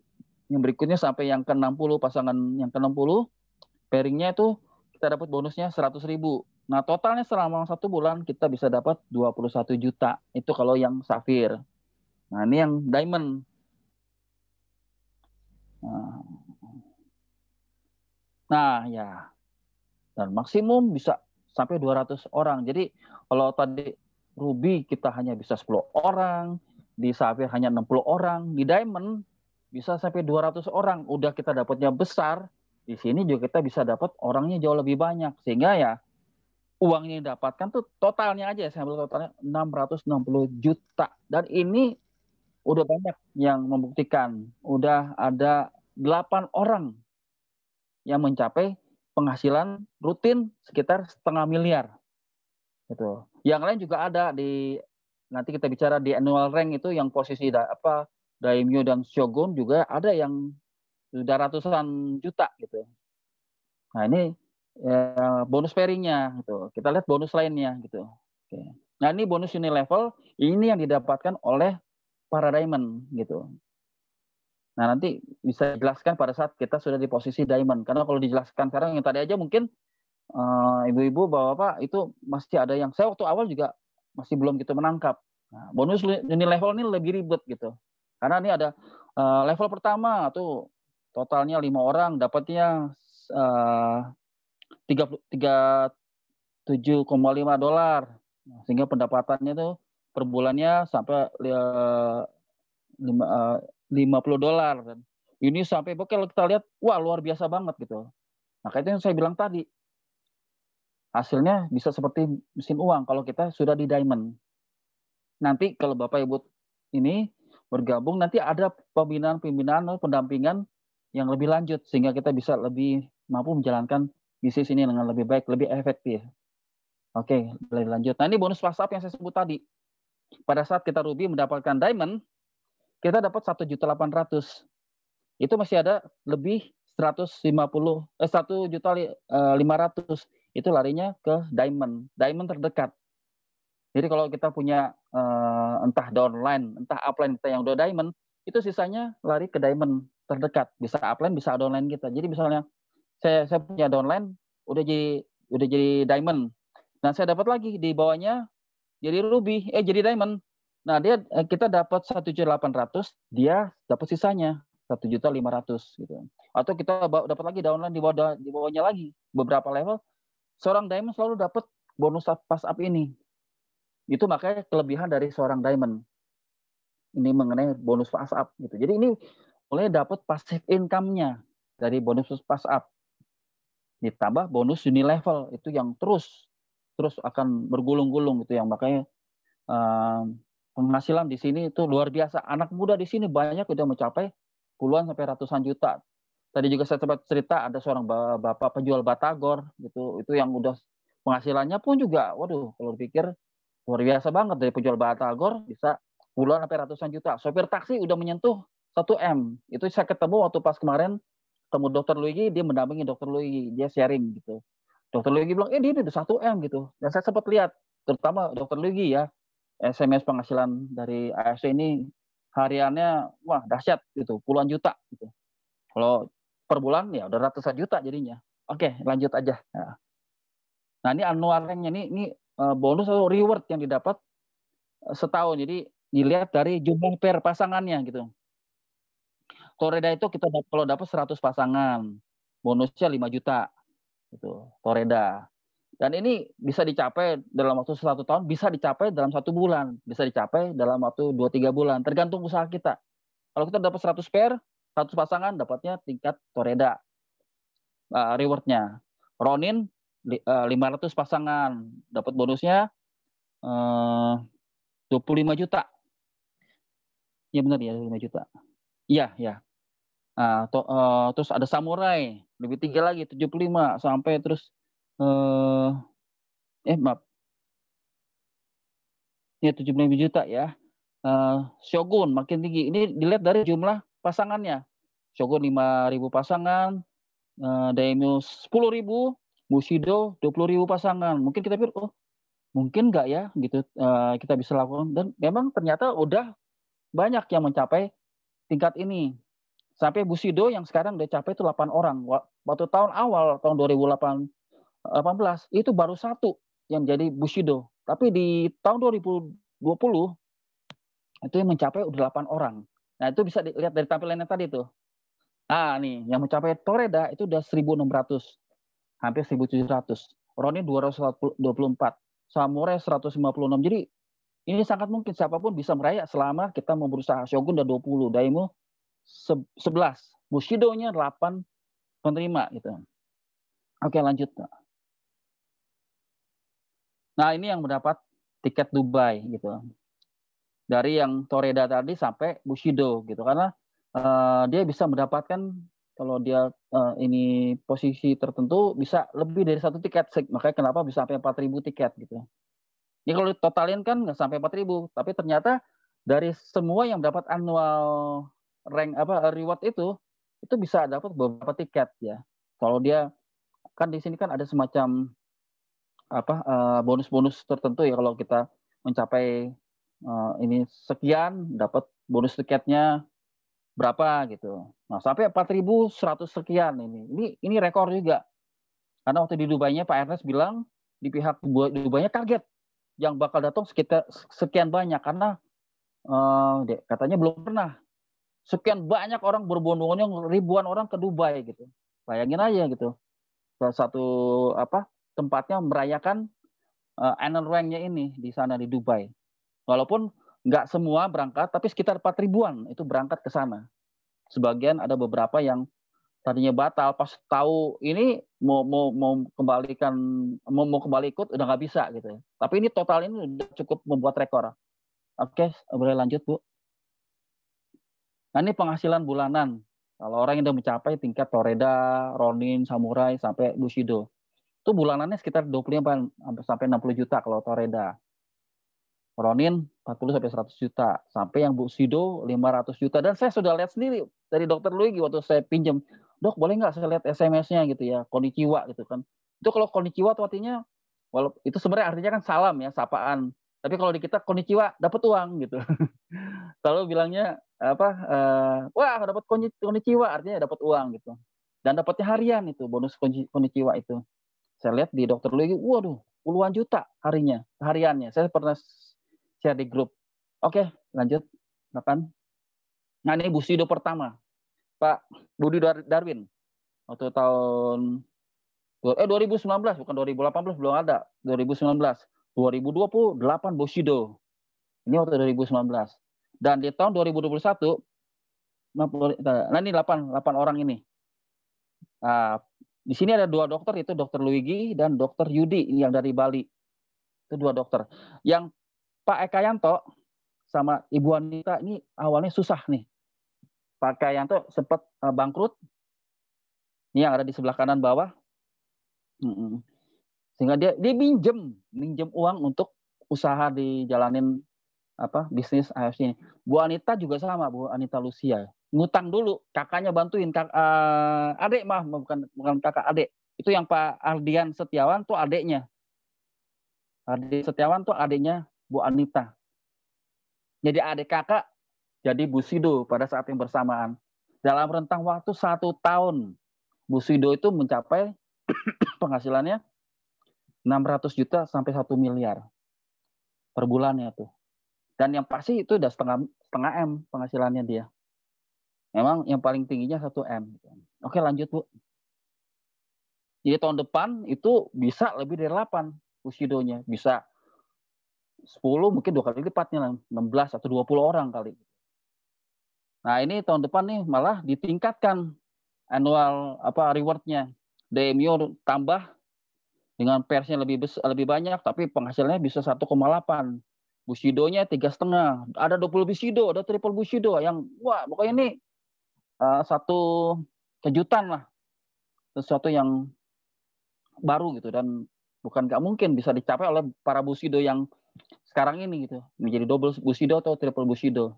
Yang berikutnya sampai yang ke-60 pasangan yang ke-60 pairingnya itu kita dapat bonusnya seratus ribu. Nah totalnya selama satu bulan kita bisa dapat 21 juta. Itu kalau yang safir. Nah ini yang diamond. Nah, nah ya. Dan maksimum bisa sampai 200 orang. Jadi kalau tadi ruby kita hanya bisa 10 orang, di Sapphire hanya 60 orang, di diamond bisa sampai 200 orang. Udah kita dapatnya besar, di sini juga kita bisa dapat orangnya jauh lebih banyak. Sehingga ya uangnya yang didapatkan tuh totalnya aja ya, saya ambil totalnya 660 juta. Dan ini udah banyak yang membuktikan. Udah ada 8 orang yang mencapai penghasilan rutin sekitar setengah miliar. Gitu. Yang lain juga ada di nanti kita bicara di annual rank itu yang posisi da, apa daimyo dan shogun juga ada yang sudah ratusan juta gitu. Nah ini ya, bonus pairingnya gitu. Kita lihat bonus lainnya gitu. Oke. Nah ini bonus level ini yang didapatkan oleh para diamond gitu. Nah nanti bisa dijelaskan pada saat kita sudah di posisi diamond. Karena kalau dijelaskan sekarang yang tadi aja mungkin Eh, ibu-ibu, uh, bapak-bapak itu masih ada yang saya waktu awal juga masih belum gitu menangkap. Nah, bonus ini level ini lebih ribet gitu. Karena ini ada uh, level pertama tuh totalnya lima orang dapatnya eh, tiga tiga tujuh koma lima dolar nah, sehingga pendapatannya tuh per bulannya sampai lima puluh dolar ini sampai kalau kita lihat wah luar biasa banget gitu Nah, itu yang saya bilang tadi hasilnya bisa seperti mesin uang kalau kita sudah di diamond. Nanti kalau Bapak Ibu ini bergabung nanti ada pembinaan-pembinaan pendampingan yang lebih lanjut sehingga kita bisa lebih mampu menjalankan bisnis ini dengan lebih baik, lebih efektif. Oke, lanjut. Nah, ini bonus WhatsApp yang saya sebut tadi. Pada saat kita Ruby mendapatkan diamond, kita dapat 1.800. Itu masih ada lebih 150 eh 1.500 itu larinya ke diamond, diamond terdekat. Jadi kalau kita punya uh, entah downline, entah upline kita yang udah diamond, itu sisanya lari ke diamond terdekat. Bisa upline, bisa downline kita. Jadi misalnya saya saya punya downline udah jadi udah jadi diamond. Nah, saya dapat lagi di bawahnya jadi ruby, eh jadi diamond. Nah, dia eh, kita dapat satu juta delapan ratus, dia dapat sisanya satu juta lima ratus gitu atau kita dapat lagi downline di bawah di bawahnya lagi beberapa level seorang diamond selalu dapat bonus pas up ini. Itu makanya kelebihan dari seorang diamond. Ini mengenai bonus pas up gitu. Jadi ini mulai dapat passive income-nya dari bonus pas up. Ditambah bonus uni level itu yang terus terus akan bergulung-gulung gitu yang makanya uh, penghasilan di sini itu luar biasa. Anak muda di sini banyak sudah mencapai puluhan sampai ratusan juta tadi juga saya sempat cerita ada seorang bapak penjual batagor gitu itu yang udah penghasilannya pun juga waduh kalau dipikir luar biasa banget dari penjual batagor bisa puluhan sampai ratusan juta sopir taksi udah menyentuh 1 m itu saya ketemu waktu pas kemarin ketemu dokter Luigi dia mendampingi dokter Luigi dia sharing gitu dokter Luigi bilang eh dia udah satu m gitu dan saya sempat lihat terutama dokter Luigi ya SMS penghasilan dari ASC ini hariannya wah dahsyat gitu puluhan juta gitu kalau per bulan ya udah ratusan juta jadinya. Oke, lanjut aja. Ya. Nah, ini annualnya ini ini eh, bonus atau reward yang didapat eh, setahun. Jadi dilihat dari jumlah per pasangannya gitu. Toreda itu kita kalau dapat 100 pasangan, bonusnya 5 juta gitu. Toreda. Dan ini bisa dicapai dalam waktu satu tahun, bisa dicapai dalam satu bulan, bisa dicapai dalam waktu 2-3 bulan, tergantung usaha kita. Kalau kita dapat 100 pair, satu pasangan dapatnya tingkat Toreda uh, eh, rewardnya. Ronin li, uh, eh, 500 pasangan dapat bonusnya eh, uh, 25 juta. Ya benar ya 25 juta. Iya, ya. Uh, to, uh, terus ada samurai lebih tinggi lagi 75 sampai terus uh, eh maaf ya 75 juta ya uh, shogun makin tinggi ini dilihat dari jumlah pasangannya Shogun 5.000 pasangan, uh, Daimyo 10.000, Bushido 20.000 pasangan. Mungkin kita pikir, oh mungkin enggak ya gitu uh, kita bisa lakukan. Dan memang ternyata udah banyak yang mencapai tingkat ini. Sampai Bushido yang sekarang udah capai itu 8 orang. Waktu tahun awal, tahun 2018, itu baru satu yang jadi Bushido. Tapi di tahun 2020, itu yang mencapai udah 8 orang. Nah itu bisa dilihat dari tampilannya tadi tuh. Ah nih yang mencapai Toreda itu udah 1600. Hampir 1700. Roni 224, Samurai 156. Jadi ini sangat mungkin siapapun bisa merayak selama kita mau berusaha. Shogun udah 20, Daimu 11, Bushido-nya 8 penerima gitu. Oke, lanjut. Nah, ini yang mendapat tiket Dubai gitu. Dari yang Toreda tadi sampai Bushido gitu. Karena Eh, dia bisa mendapatkan kalau dia eh, ini posisi tertentu bisa lebih dari satu tiket makanya kenapa bisa sampai empat ribu tiket gitu Ini ya, kalau totalin kan nggak sampai ribu, tapi ternyata dari semua yang dapat annual rank apa eh, reward itu itu bisa dapat beberapa tiket ya kalau dia kan di sini kan ada semacam apa bonus-bonus tertentu ya kalau kita mencapai uh, ini sekian dapat bonus tiketnya berapa gitu. Nah, sampai 4.100 sekian ini. Ini ini rekor juga. Karena waktu di Dubainya Pak Ernest bilang di pihak Dubainya kaget yang bakal datang sekitar sekian banyak karena uh, katanya belum pernah sekian banyak orang berbondong-bondong ribuan orang ke Dubai gitu. Bayangin aja gitu. Satu apa tempatnya merayakan uh, annual ini di sana di Dubai. Walaupun nggak semua berangkat, tapi sekitar 4 ribuan itu berangkat ke sana. Sebagian ada beberapa yang tadinya batal pas tahu ini mau mau mau kembalikan mau mau kembali ikut udah nggak bisa gitu ya. Tapi ini total ini udah cukup membuat rekor. Oke, boleh lanjut Bu. Nah ini penghasilan bulanan. Kalau orang yang udah mencapai tingkat Toreda, Ronin, Samurai sampai Bushido. Itu bulanannya sekitar 25 sampai 60 juta kalau Toreda. Ronin 40 sampai 100 juta, sampai yang bu Sido 500 juta dan saya sudah lihat sendiri dari dokter Luigi waktu saya pinjam, "Dok, boleh nggak saya lihat SMS-nya gitu ya, konnichiwa gitu kan." Itu kalau konnichiwa itu artinya walaupun itu sebenarnya artinya kan salam ya, sapaan. Tapi kalau di kita konnichiwa dapat uang gitu. Kalau bilangnya apa uh, wah dapat konnichiwa artinya dapat uang gitu. Dan dapatnya harian itu bonus konnichiwa itu. Saya lihat di dokter Luigi, waduh, puluhan juta harinya, hariannya. Saya pernah share di grup. Oke, lanjut. Makan. Nah, ini Bu Sido pertama. Pak Budi Darwin. Waktu tahun eh 2019 bukan 2018 belum ada. 2019. 2028 8 Bushido. Ini waktu 2019. Dan di tahun 2021 eh, nah ini 8 8 orang ini. Nah, di sini ada dua dokter itu dokter Luigi dan dokter Yudi yang dari Bali. Itu dua dokter. Yang Pak Eka Yanto sama Ibu Anita ini awalnya susah nih. Pak Eka Yanto sempat eh, bangkrut. Ini yang ada di sebelah kanan bawah. Sehingga dia dia minjem, minjem uang untuk usaha dijalanin apa bisnis AFC ini. Bu Anita juga sama, Bu Anita Lucia. Ngutang dulu, kakaknya bantuin kak, uh, adik mah bukan bukan kakak adik. Itu yang Pak Ardian Setiawan tuh adiknya. Adik Setiawan tuh adiknya Bu Anita. Jadi adik kakak jadi Bu Sido pada saat yang bersamaan. Dalam rentang waktu satu tahun, Bu Sido itu mencapai penghasilannya 600 juta sampai 1 miliar per bulannya tuh. Dan yang pasti itu udah setengah setengah M penghasilannya dia. Memang yang paling tingginya 1 M. Oke lanjut Bu. Jadi tahun depan itu bisa lebih dari 8 Bu Sido nya Bisa 10 mungkin dua kali lipatnya 16 atau 20 orang kali. Nah ini tahun depan nih malah ditingkatkan annual apa rewardnya. DMU tambah dengan persnya lebih besar, lebih banyak, tapi penghasilnya bisa 1,8. Bushido-nya tiga setengah. Ada 20 Bushido, ada triple Bushido yang wah pokoknya ini uh, satu kejutan lah, sesuatu yang baru gitu dan bukan nggak mungkin bisa dicapai oleh para Bushido yang sekarang ini gitu menjadi double bushido atau triple bushido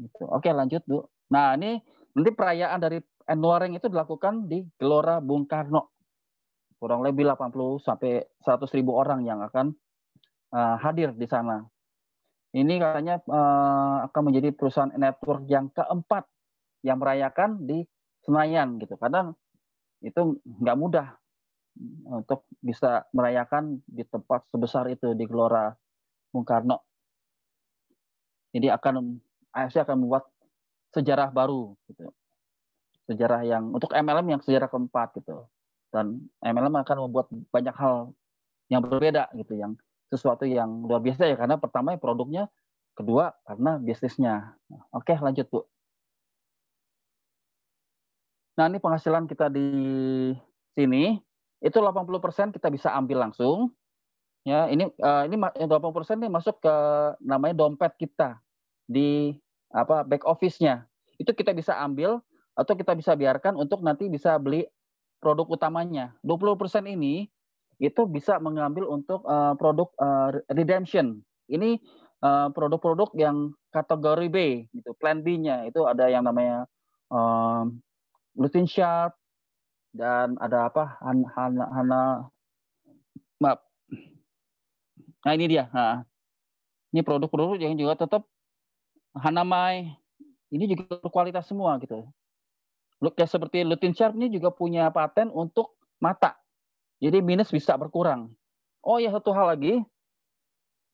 gitu oke lanjut bu nah ini nanti perayaan dari Enwaring itu dilakukan di Gelora Bung Karno kurang lebih 80 sampai 100 ribu orang yang akan uh, hadir di sana ini katanya uh, akan menjadi perusahaan network yang keempat yang merayakan di Senayan gitu karena itu nggak mudah untuk bisa merayakan di tempat sebesar itu di Gelora Bung Karno. Jadi akan AFC akan membuat sejarah baru gitu. Sejarah yang untuk MLM yang sejarah keempat gitu. Dan MLM akan membuat banyak hal yang berbeda gitu yang sesuatu yang luar biasa ya karena pertama ya, produknya, kedua karena bisnisnya. Oke, lanjut Bu. Nah, ini penghasilan kita di sini itu 80% kita bisa ambil langsung, ya ini uh, ini 20% ini masuk ke namanya dompet kita di apa back office-nya. Itu kita bisa ambil atau kita bisa biarkan untuk nanti bisa beli produk utamanya. 20% ini itu bisa mengambil untuk uh, produk uh, redemption. Ini produk-produk uh, yang kategori B gitu, plan B-nya itu ada yang namanya um, Lutin Sharp dan ada apa Hana, Hana, Hana maaf Nah ini dia. Nah, ini produk-produk yang juga tetap Hanamai. Ini juga berkualitas semua gitu. Look ya seperti Lutin Sharp ini juga punya paten untuk mata. Jadi minus bisa berkurang. Oh ya satu hal lagi,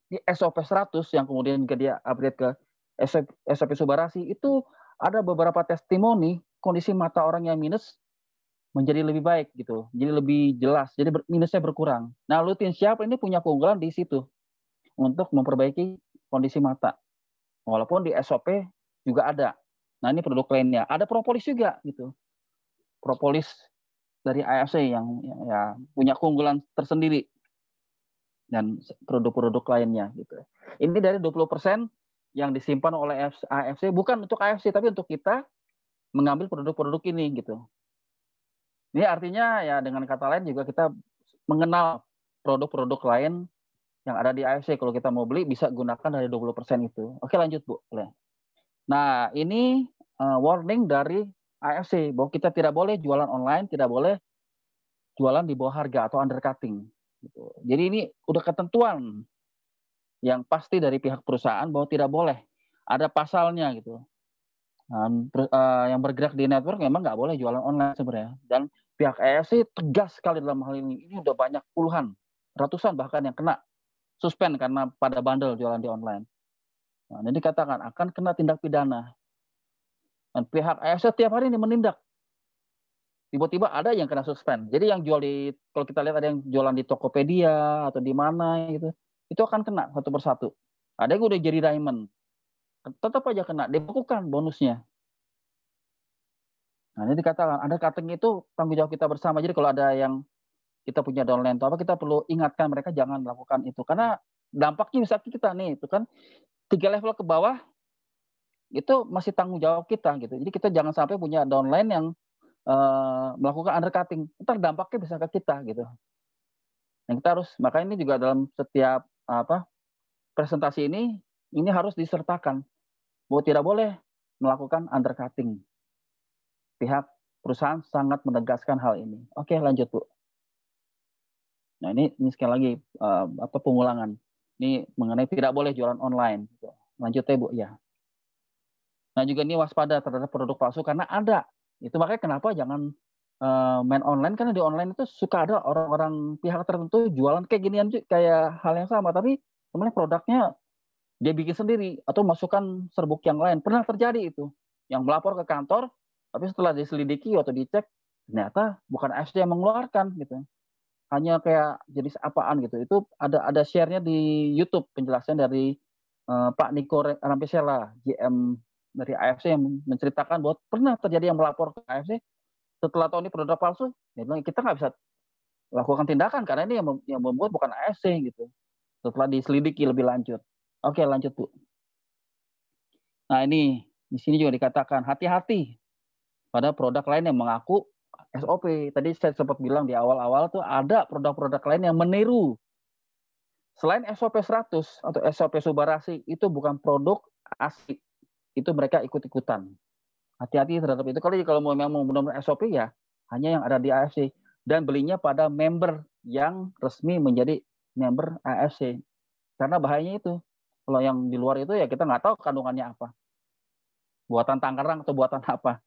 di SOP 100 yang kemudian dia update ke SOP, SOP Subarasi itu ada beberapa testimoni kondisi mata orang yang minus menjadi lebih baik gitu, jadi lebih jelas, jadi ber, minusnya berkurang. Nah, lutin siapa ini punya keunggulan di situ untuk memperbaiki kondisi mata. Walaupun di SOP juga ada. Nah, ini produk lainnya. Ada propolis juga gitu. Propolis dari AFC yang ya, ya, punya keunggulan tersendiri dan produk-produk lainnya gitu. Ini dari 20% yang disimpan oleh AFC bukan untuk AFC tapi untuk kita mengambil produk-produk ini gitu. Ini artinya ya dengan kata lain juga kita mengenal produk-produk lain yang ada di AFC kalau kita mau beli bisa gunakan dari 20% itu. Oke, lanjut Bu. Nah, ini eh, warning dari AFC bahwa kita tidak boleh jualan online, tidak boleh jualan di bawah harga atau undercutting. Gitu. Jadi ini udah ketentuan yang pasti dari pihak perusahaan bahwa tidak boleh. Ada pasalnya gitu. Nah, eh, yang bergerak di network memang nggak boleh jualan online sebenarnya. Dan pihak AFC tegas sekali dalam hal ini. Ini udah banyak puluhan, ratusan bahkan yang kena suspend karena pada bandel jualan di online. Nah, ini dikatakan akan kena tindak pidana. Dan pihak AFC tiap hari ini menindak. Tiba-tiba ada yang kena suspend. Jadi yang jual di kalau kita lihat ada yang jualan di Tokopedia atau di mana gitu, itu akan kena satu persatu. Ada yang udah jadi diamond, tetap aja kena, dibekukan bonusnya. Nah, ini dikatakan ada cutting itu tanggung jawab kita bersama. Jadi kalau ada yang kita punya downline atau apa, kita perlu ingatkan mereka jangan melakukan itu karena dampaknya bisa kita nih, itu kan tiga level ke bawah itu masih tanggung jawab kita gitu. Jadi kita jangan sampai punya downline yang uh, melakukan undercutting. Ntar dampaknya bisa ke kita gitu. Yang kita harus maka ini juga dalam setiap apa presentasi ini ini harus disertakan bahwa tidak boleh melakukan undercutting pihak perusahaan sangat menegaskan hal ini. Oke, lanjut Bu. Nah ini, ini sekali lagi uh, apa pengulangan. Ini mengenai tidak boleh jualan online. Lanjut ya Bu, ya. Nah juga ini waspada terhadap produk palsu karena ada. Itu makanya kenapa jangan uh, main online karena di online itu suka ada orang-orang pihak tertentu jualan kayak ginian kayak hal yang sama tapi sebenarnya produknya dia bikin sendiri atau masukkan serbuk yang lain. Pernah terjadi itu. Yang melapor ke kantor tapi setelah diselidiki atau dicek, ternyata bukan AFC yang mengeluarkan gitu. Hanya kayak jenis apaan gitu. Itu ada ada share-nya di YouTube penjelasan dari uh, Pak Niko Rampesela, GM dari AFC yang menceritakan bahwa pernah terjadi yang melapor ke AFC setelah tahun ini produk palsu, dia bilang kita nggak bisa lakukan tindakan karena ini yang, yang membuat bukan AFC gitu. Setelah diselidiki lebih lanjut. Oke, lanjut Bu. Nah, ini di sini juga dikatakan hati-hati pada produk lain yang mengaku SOP. Tadi saya sempat bilang di awal-awal tuh ada produk-produk lain yang meniru. Selain SOP 100 atau SOP Subarasi itu bukan produk asli. Itu mereka ikut-ikutan. Hati-hati terhadap itu. Kalau kalau mau memang benar-benar SOP ya hanya yang ada di AFC dan belinya pada member yang resmi menjadi member AFC. Karena bahayanya itu. Kalau yang di luar itu ya kita nggak tahu kandungannya apa. Buatan Tangerang atau buatan apa.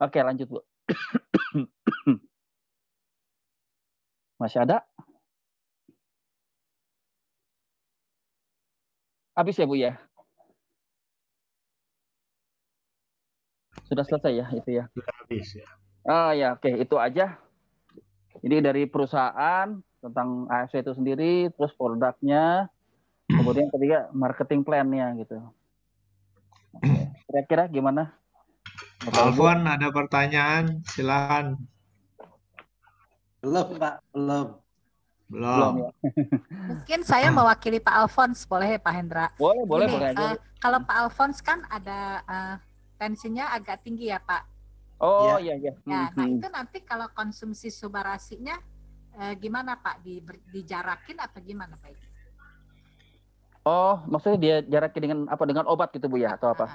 Oke, lanjut, Bu. Masih ada? Habis ya, Bu ya? Sudah selesai ya itu ya? Sudah habis ya. Oh ya, oke, itu aja. Ini dari perusahaan tentang AFC itu sendiri, terus produknya, kemudian ketiga marketing plan-nya gitu. Kira-kira gimana? Alfon ada pertanyaan, silakan. Belum, Pak, belum. Belum. Ya. Mungkin saya mewakili Pak Alfons, boleh ya Pak Hendra? Boleh, boleh. Ini, boleh uh, kalau Pak Alfons kan ada uh, tensinya agak tinggi ya Pak. Oh ya. iya iya. Ya, nah hmm, itu hmm. nanti kalau konsumsi subarasinya uh, gimana Pak? Di, dijarakin atau gimana Pak? Oh maksudnya dia jarakin dengan apa? Dengan obat gitu Bu ya atau apa? Ah,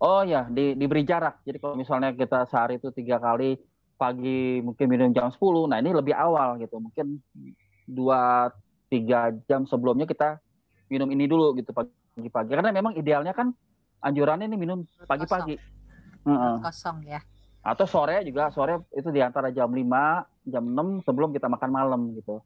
Oh ya, di, diberi jarak. Jadi kalau misalnya kita sehari itu tiga kali pagi mungkin minum jam 10, nah ini lebih awal gitu. Mungkin dua tiga jam sebelumnya kita minum ini dulu gitu pagi-pagi. Karena memang idealnya kan anjurannya ini minum pagi-pagi. Kosong. uh Kosong ya. Atau sore juga sore itu di antara jam 5, jam 6 sebelum kita makan malam gitu.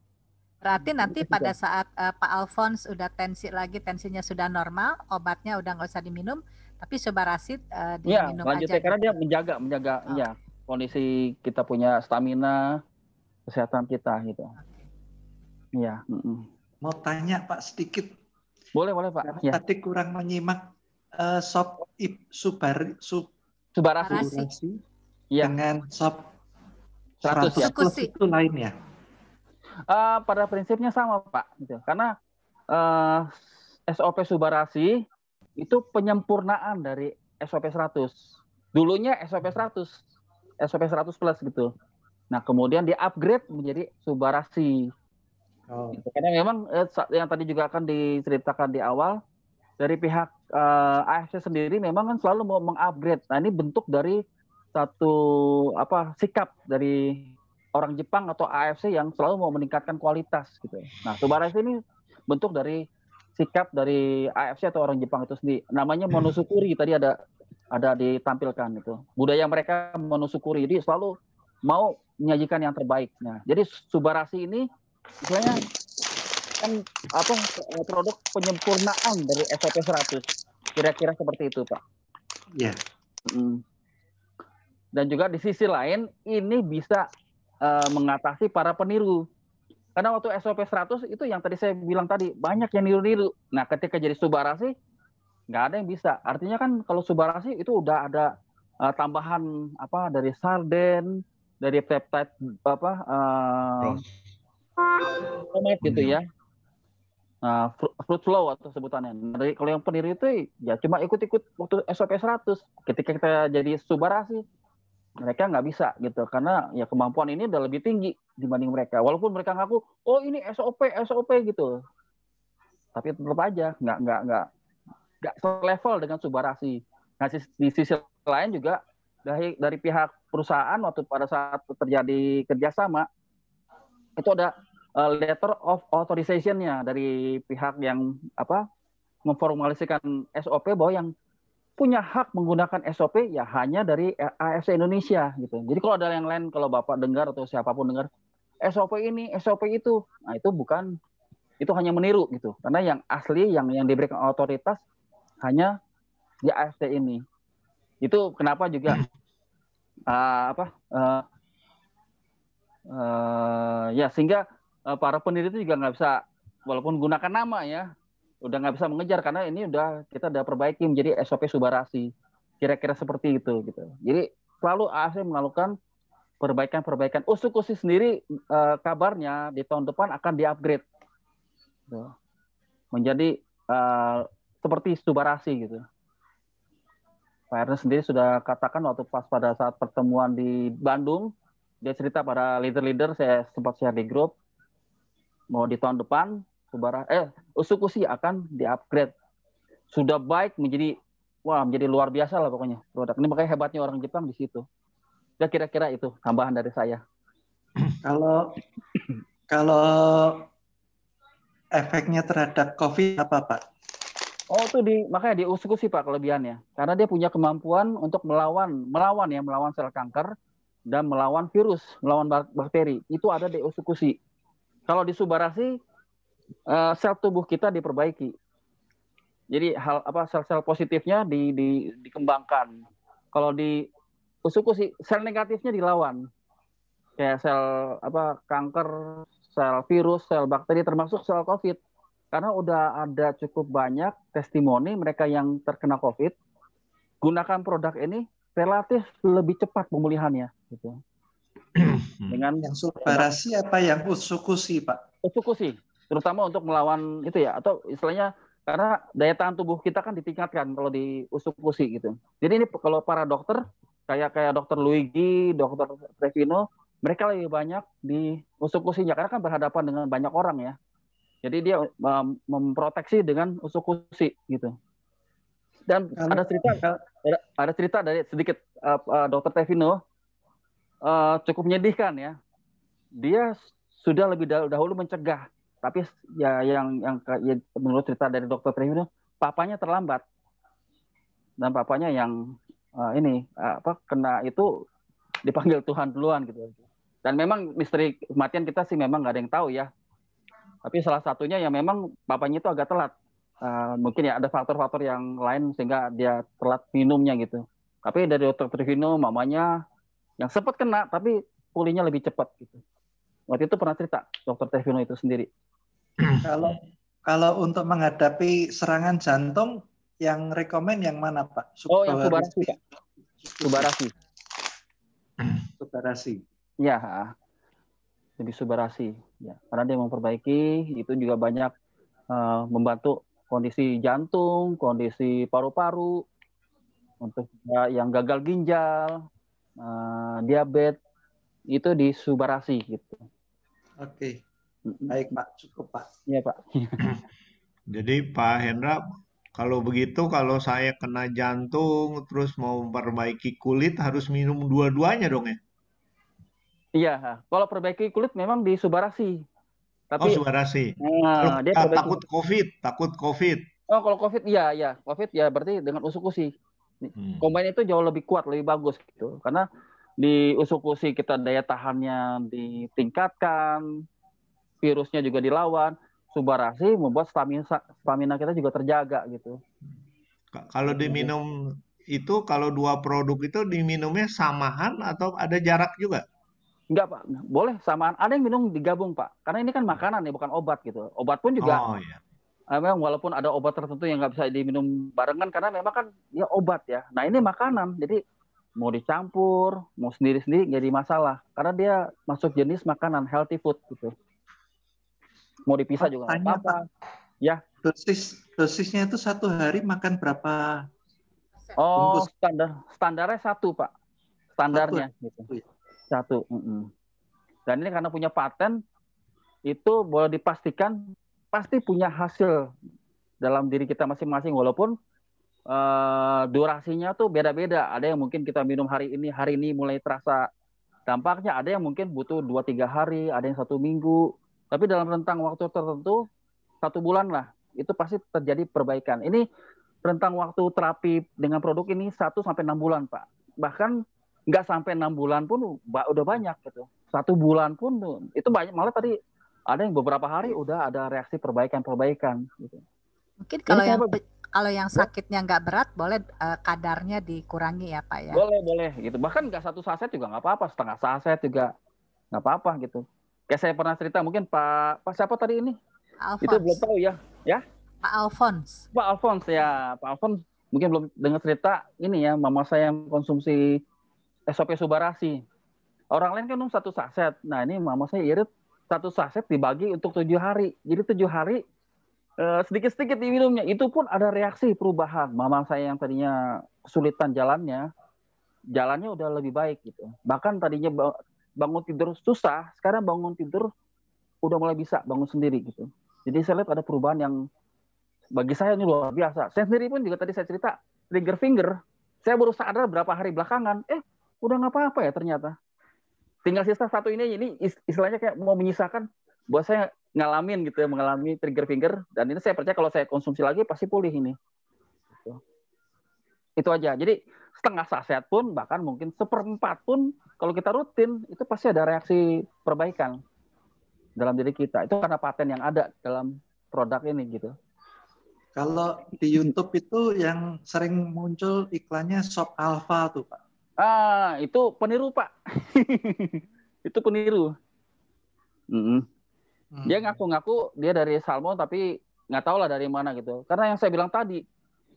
Berarti nanti pada saat uh, Pak Alphonse udah tensi lagi, tensinya sudah normal, obatnya udah nggak usah diminum, tapi Sobat Rasid uh, eh, diminum iya, ya, lanjutnya karena dia gitu. menjaga menjaga oh. ya kondisi kita punya stamina kesehatan kita gitu. Okay. Ya. Mm Mau tanya Pak sedikit. Boleh boleh Pak. ya. Tadi kurang menyimak uh, sop ip, subar sub, subarasi ya. dengan sop 100, ya. itu lain ya. Uh, pada prinsipnya sama Pak, gitu. karena uh, SOP subarasi itu penyempurnaan dari SOP 100. Dulunya SOP 100, SOP 100 plus gitu. Nah, kemudian di upgrade menjadi Subarasi. Oh. Gitu. Karena memang eh, yang tadi juga akan diceritakan di awal dari pihak uh, eh, AFC sendiri memang kan selalu mau mengupgrade. Nah, ini bentuk dari satu apa sikap dari orang Jepang atau AFC yang selalu mau meningkatkan kualitas gitu. Nah, Subarasi ini bentuk dari sikap dari AFC atau orang Jepang itu sendiri. Namanya monosukuri tadi ada ada ditampilkan itu. Budaya mereka monosukuri. Jadi selalu mau menyajikan yang terbaiknya. Jadi Subarasi ini misalnya kan apa eh, produk penyempurnaan dari SOP 100. Kira-kira seperti itu, Pak. Ya. Yeah. Hmm. Dan juga di sisi lain ini bisa uh, mengatasi para peniru karena waktu SOP 100 itu yang tadi saya bilang tadi banyak yang niru-niru. Nah, ketika jadi Subarasi nggak ada yang bisa. Artinya kan kalau Subarasi itu udah ada uh, tambahan apa dari sarden, dari peptide apa uh, eh, Promet gitu ya. Uh, fruit flow atau sebutannya. Jadi nah, kalau yang peniru itu ya cuma ikut-ikut waktu SOP 100. Ketika kita jadi subarasi, mereka nggak bisa gitu karena ya kemampuan ini udah lebih tinggi dibanding mereka walaupun mereka ngaku oh ini SOP SOP gitu tapi tetap aja nggak nggak nggak nggak selevel dengan Subarasi nah di sisi lain juga dari dari pihak perusahaan waktu pada saat terjadi kerjasama itu ada eh, letter of authorization-nya dari pihak yang apa memformalisikan SOP bahwa yang punya hak menggunakan SOP ya hanya dari eh, AFC Indonesia gitu. Jadi kalau ada yang lain kalau Bapak dengar atau siapapun dengar SOP ini, SOP itu, nah itu bukan itu hanya meniru gitu. Karena yang asli yang yang diberikan otoritas hanya di AFC ini. Itu kenapa juga uh, apa uh, uh, ya sehingga uh, para itu juga nggak bisa walaupun gunakan nama ya udah nggak bisa mengejar karena ini udah kita udah perbaiki menjadi SOP subarasi kira-kira seperti itu gitu jadi selalu AC melakukan perbaikan-perbaikan usukusi oh, sendiri eh, kabarnya di tahun depan akan diupgrade gitu. menjadi eh, seperti subarasi gitu Pak Ernest sendiri sudah katakan waktu pas pada saat pertemuan di Bandung dia cerita pada leader-leader saya sempat share di grup mau di tahun depan Subara eh usuku sih akan diupgrade. Sudah baik menjadi wah menjadi luar biasa lah pokoknya produk. Ini makanya hebatnya orang Jepang di situ. Ya kira-kira itu tambahan dari saya. Kalau kalau efeknya terhadap COVID apa Pak? Oh itu di makanya di usuku sih Pak kelebihannya. Karena dia punya kemampuan untuk melawan melawan ya melawan sel kanker dan melawan virus, melawan bakteri. Itu ada di Usukusi. Kalau di Subarasi uh, sel tubuh kita diperbaiki. Jadi hal apa sel-sel positifnya di, di, dikembangkan. Kalau di usuku sih sel negatifnya dilawan. Kayak sel apa kanker, sel virus, sel bakteri termasuk sel COVID. Karena udah ada cukup banyak testimoni mereka yang terkena COVID gunakan produk ini relatif lebih cepat pemulihannya gitu. Hmm. Dengan yang suparasi apa yang usukusi, Pak? Usukusi terutama untuk melawan itu ya atau istilahnya karena daya tahan tubuh kita kan ditingkatkan kalau di usuk usi gitu. Jadi ini kalau para dokter kayak kayak dokter Luigi, dokter Trevino, mereka lebih banyak di usuk usinya karena kan berhadapan dengan banyak orang ya. Jadi dia memproteksi dengan usuk usi gitu. Dan ada cerita ya. ada, ada cerita dari sedikit eh, eh, dokter Trevino eh, cukup menyedihkan ya. Dia sudah lebih dahulu mencegah tapi ya yang yang ya, menurut cerita dari dokter Trevino, papanya terlambat dan papanya yang uh, ini eh, apa kena itu dipanggil Tuhan duluan gitu dan memang misteri kematian kita sih memang nggak ada yang tahu ya tapi salah satunya yang memang papanya itu agak telat uh, mungkin ya ada faktor-faktor yang lain sehingga dia telat minumnya gitu tapi dari dokter Trevino mamanya yang sempat kena tapi pulihnya lebih cepat gitu waktu itu pernah cerita dokter Trevino itu sendiri kalau kalau untuk menghadapi serangan jantung yang rekomend yang mana Pak? Sub oh, yang Subarasi Pak. Subarasi. Subarasi. Ya, lebih Subarasi. Ya, karena dia memperbaiki itu juga banyak uh, membantu kondisi jantung, kondisi paru-paru, untuk yang gagal ginjal, uh, diabetes itu di Subarasi gitu. Oke. Okay. Baik Pak, cukup Pak. Iya Pak. Jadi Pak Hendra, kalau begitu kalau saya kena jantung terus mau memperbaiki kulit harus minum dua-duanya dong ya? Iya, kalau perbaiki kulit memang di subarasi. Oh, Tapi, oh subarasi. Nah, kalau, dia ah, takut COVID, takut COVID. Oh kalau COVID iya iya COVID ya berarti dengan usukusi. usi. Hmm. Combine itu jauh lebih kuat, lebih bagus gitu. Karena di usukusi kita daya tahannya ditingkatkan, virusnya juga dilawan, subarasi membuat stamina stamina kita juga terjaga gitu. Kalau iya. diminum itu kalau dua produk itu diminumnya samaan atau ada jarak juga? Enggak, Pak. Boleh samaan. Ada yang minum digabung, Pak. Karena ini kan makanan ya, bukan obat gitu. Obat pun juga Oh iya. Ah, memang walaupun ada obat tertentu yang nggak bisa diminum barengan karena memang kan ya obat ya. Nah, ini makanan. Jadi mau dicampur, mau sendiri-sendiri jadi masalah karena dia masuk jenis makanan healthy food gitu mau dipisah juga nggak apa-apa ya dosis dosisnya itu satu hari makan berapa oh bungkus? standar standarnya satu pak standarnya satu, gitu. Oh, iya. satu mm -mm. dan ini karena punya paten itu boleh dipastikan pasti punya hasil dalam diri kita masing-masing walaupun uh, durasinya tuh beda-beda ada yang mungkin kita minum hari ini hari ini mulai terasa dampaknya ada yang mungkin butuh dua tiga hari ada yang satu minggu tapi dalam rentang waktu tertentu, satu bulan lah, itu pasti terjadi perbaikan. Ini rentang waktu terapi dengan produk ini satu sampai enam bulan, Pak. Bahkan nggak sampai enam bulan pun udah banyak gitu. Satu bulan pun itu banyak. Malah tadi ada yang beberapa hari udah ada reaksi perbaikan-perbaikan. Gitu. Mungkin kalau Ini yang apa? kalau yang sakitnya nggak berat boleh uh, kadarnya dikurangi ya pak ya. Boleh boleh gitu. Bahkan nggak satu saset juga nggak apa-apa, setengah saset juga nggak apa-apa gitu. Kayak saya pernah cerita mungkin Pak Pak siapa tadi ini? Alphonse. Itu belum tahu ya. Ya? Pak Alphonse. Pak Alphonse ya, Pak Alphonse mungkin belum dengar cerita ini ya, mama saya yang konsumsi SOP Subarasi. Orang lain kan um satu saset. Nah, ini mama saya irit satu saset dibagi untuk tujuh hari. Jadi tujuh hari eh, sedikit-sedikit diminumnya. Itu pun ada reaksi perubahan. Mama saya yang tadinya kesulitan jalannya, jalannya udah lebih baik gitu. Bahkan tadinya bangun tidur susah, sekarang bangun tidur udah mulai bisa bangun sendiri gitu. Jadi saya lihat ada perubahan yang bagi saya ini luar biasa. Saya sendiri pun juga tadi saya cerita trigger finger, saya baru sadar berapa hari belakangan, eh udah nggak apa-apa ya ternyata. Tinggal sisa satu ini, ini istilahnya kayak mau menyisakan buat saya ngalamin gitu ya, mengalami trigger finger. Dan ini saya percaya kalau saya konsumsi lagi pasti pulih ini. Gitu. Itu aja. Jadi setengah saset pun bahkan mungkin seperempat pun kalau kita rutin itu pasti ada reaksi perbaikan dalam diri kita itu karena paten yang ada dalam produk ini gitu kalau di YouTube itu yang sering muncul iklannya Shop Alpha tuh pak ah itu peniru pak itu peniru mm -hmm. hmm. dia ngaku-ngaku dia dari salmon tapi nggak tahu lah dari mana gitu karena yang saya bilang tadi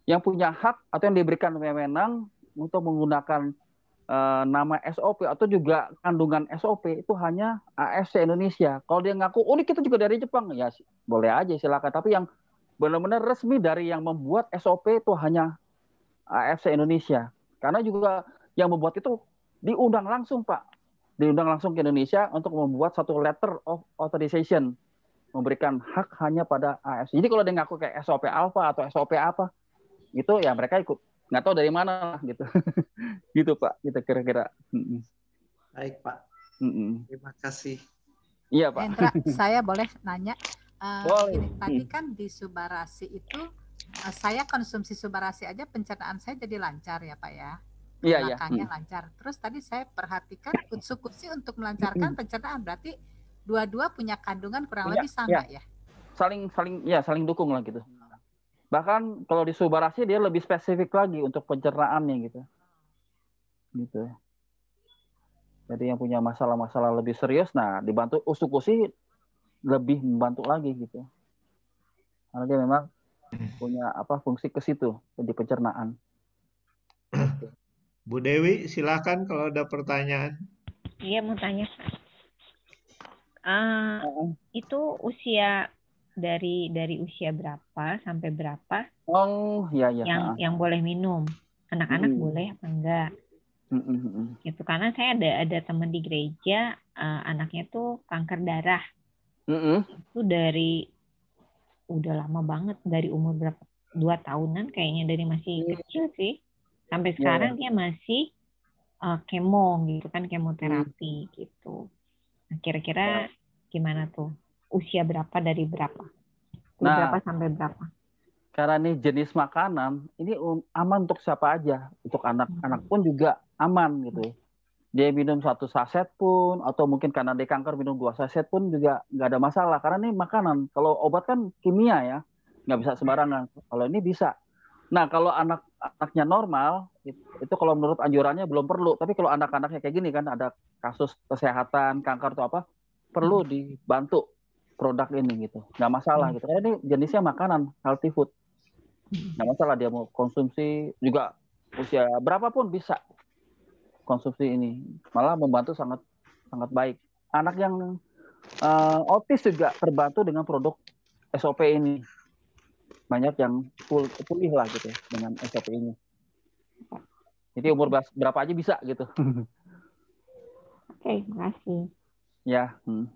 yang punya hak atau yang diberikan wewenang untuk menggunakan uh, nama SOP atau juga kandungan SOP itu hanya ASC Indonesia. Kalau dia ngaku, oh ini kita juga dari Jepang, ya boleh aja silakan. Tapi yang benar-benar resmi dari yang membuat SOP itu hanya AFC Indonesia. Karena juga yang membuat itu diundang langsung Pak, diundang langsung ke Indonesia untuk membuat satu letter of authorization memberikan hak hanya pada AFC. Jadi kalau dia ngaku kayak SOP Alpha atau SOP apa, itu ya mereka ikut nggak tahu dari mana gitu gitu pak kita gitu, kira-kira baik pak Mm-mm. terima kasih iya pak Hendra saya boleh nanya uh, boleh. Ini, tadi mm. kan di subarasi itu uh, saya konsumsi subarasi aja pencernaan saya jadi lancar ya pak ya Iya, iya. Hmm. lancar. Terus tadi saya perhatikan kutsu untuk melancarkan pencernaan berarti dua-dua punya kandungan kurang punya, lebih sama ya. ya. Saling saling ya saling dukung lah gitu. Hmm bahkan kalau di subarasi dia lebih spesifik lagi untuk pencernaannya gitu gitu ya. jadi yang punya masalah-masalah lebih serius nah dibantu usukusi lebih membantu lagi gitu karena dia memang punya apa fungsi ke situ di pencernaan Bu Dewi silakan kalau ada pertanyaan iya mau tanya uh, oh. itu usia dari dari usia berapa sampai berapa oh ya ya yang yang boleh minum anak-anak hmm. boleh apa enggak hmm. hmm, hmm, hmm. gitu karena saya ada ada teman di gereja uh, anaknya tuh kanker darah hmm. itu dari udah lama banget dari umur berapa dua tahunan kayaknya dari masih hmm. kecil sih sampai ya, sekarang yeah. dia masih uh, kemo gitu kan kemoterapi hmm. gitu nah, kira-kira nah, gimana tuh usia berapa dari berapa? Dari nah, berapa sampai berapa? Karena ini jenis makanan, ini um, aman untuk siapa aja. Untuk anak-anak hmm. pun juga aman gitu. Dia minum satu saset pun, atau mungkin karena dia kanker minum dua saset pun juga nggak ada masalah. Karena ini makanan. Kalau obat kan kimia ya, nggak bisa sembarangan. Kalau ini bisa. Nah kalau anak anaknya normal, itu, itu kalau menurut anjurannya belum perlu. Tapi kalau anak-anaknya kayak gini kan, ada kasus kesehatan, kanker atau apa, perlu hmm. dibantu produk ini gitu nggak masalah hmm. gitu karena ini jenisnya makanan healthy food nggak masalah dia mau konsumsi juga usia berapapun bisa konsumsi ini malah membantu sangat sangat baik anak yang uh, autis juga terbantu dengan produk SOP ini banyak yang pulih lah gitu ya, dengan SOP ini jadi umur berapa aja bisa gitu oke okay, makasih ya hmm.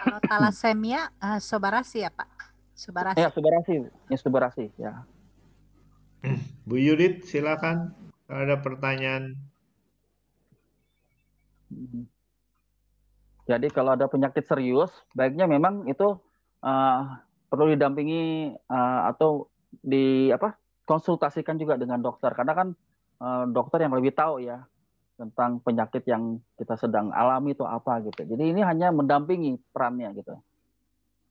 Kalau talasemia uh, eh, sobarasi ya Pak? Sobarasi. Ya sobarasi, ya sobarasi ya. Hmm, Bu Yudit silakan kalau ada pertanyaan. Jadi kalau ada penyakit serius, baiknya memang itu uh, perlu didampingi uh, atau di apa konsultasikan juga dengan dokter karena kan uh, dokter yang lebih tahu ya tentang penyakit yang kita sedang alami atau apa gitu. Jadi ini hanya mendampingi perannya gitu.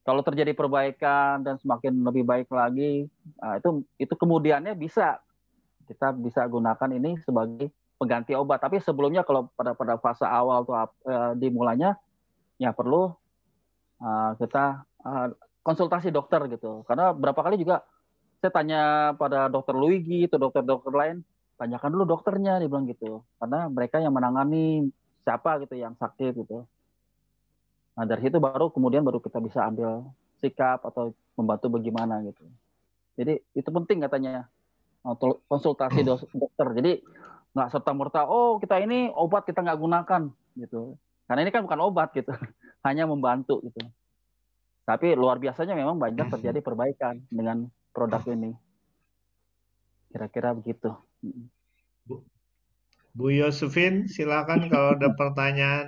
Kalau terjadi perbaikan dan semakin lebih baik lagi, ah, itu itu kemudiannya bisa kita bisa gunakan ini sebagai pengganti obat. Tapi sebelumnya kalau pada pada fase awal atau uh, eh, dimulanya, ya perlu ah, kita ah, konsultasi dokter gitu. Karena berapa kali juga saya tanya pada dokter Luigi atau dokter-dokter lain, tanyakan dulu dokternya dia bilang gitu karena mereka yang menangani siapa gitu yang sakit gitu nah dari situ baru kemudian baru kita bisa ambil sikap atau membantu bagaimana gitu jadi itu penting katanya oh, konsultasi dokter jadi nggak serta merta oh kita ini obat kita nggak gunakan gitu karena ini kan bukan obat gitu hanya membantu gitu tapi luar biasanya memang banyak terjadi perbaikan dengan produk ini kira-kira begitu Bu, Yosufin, silakan kalau ada pertanyaan.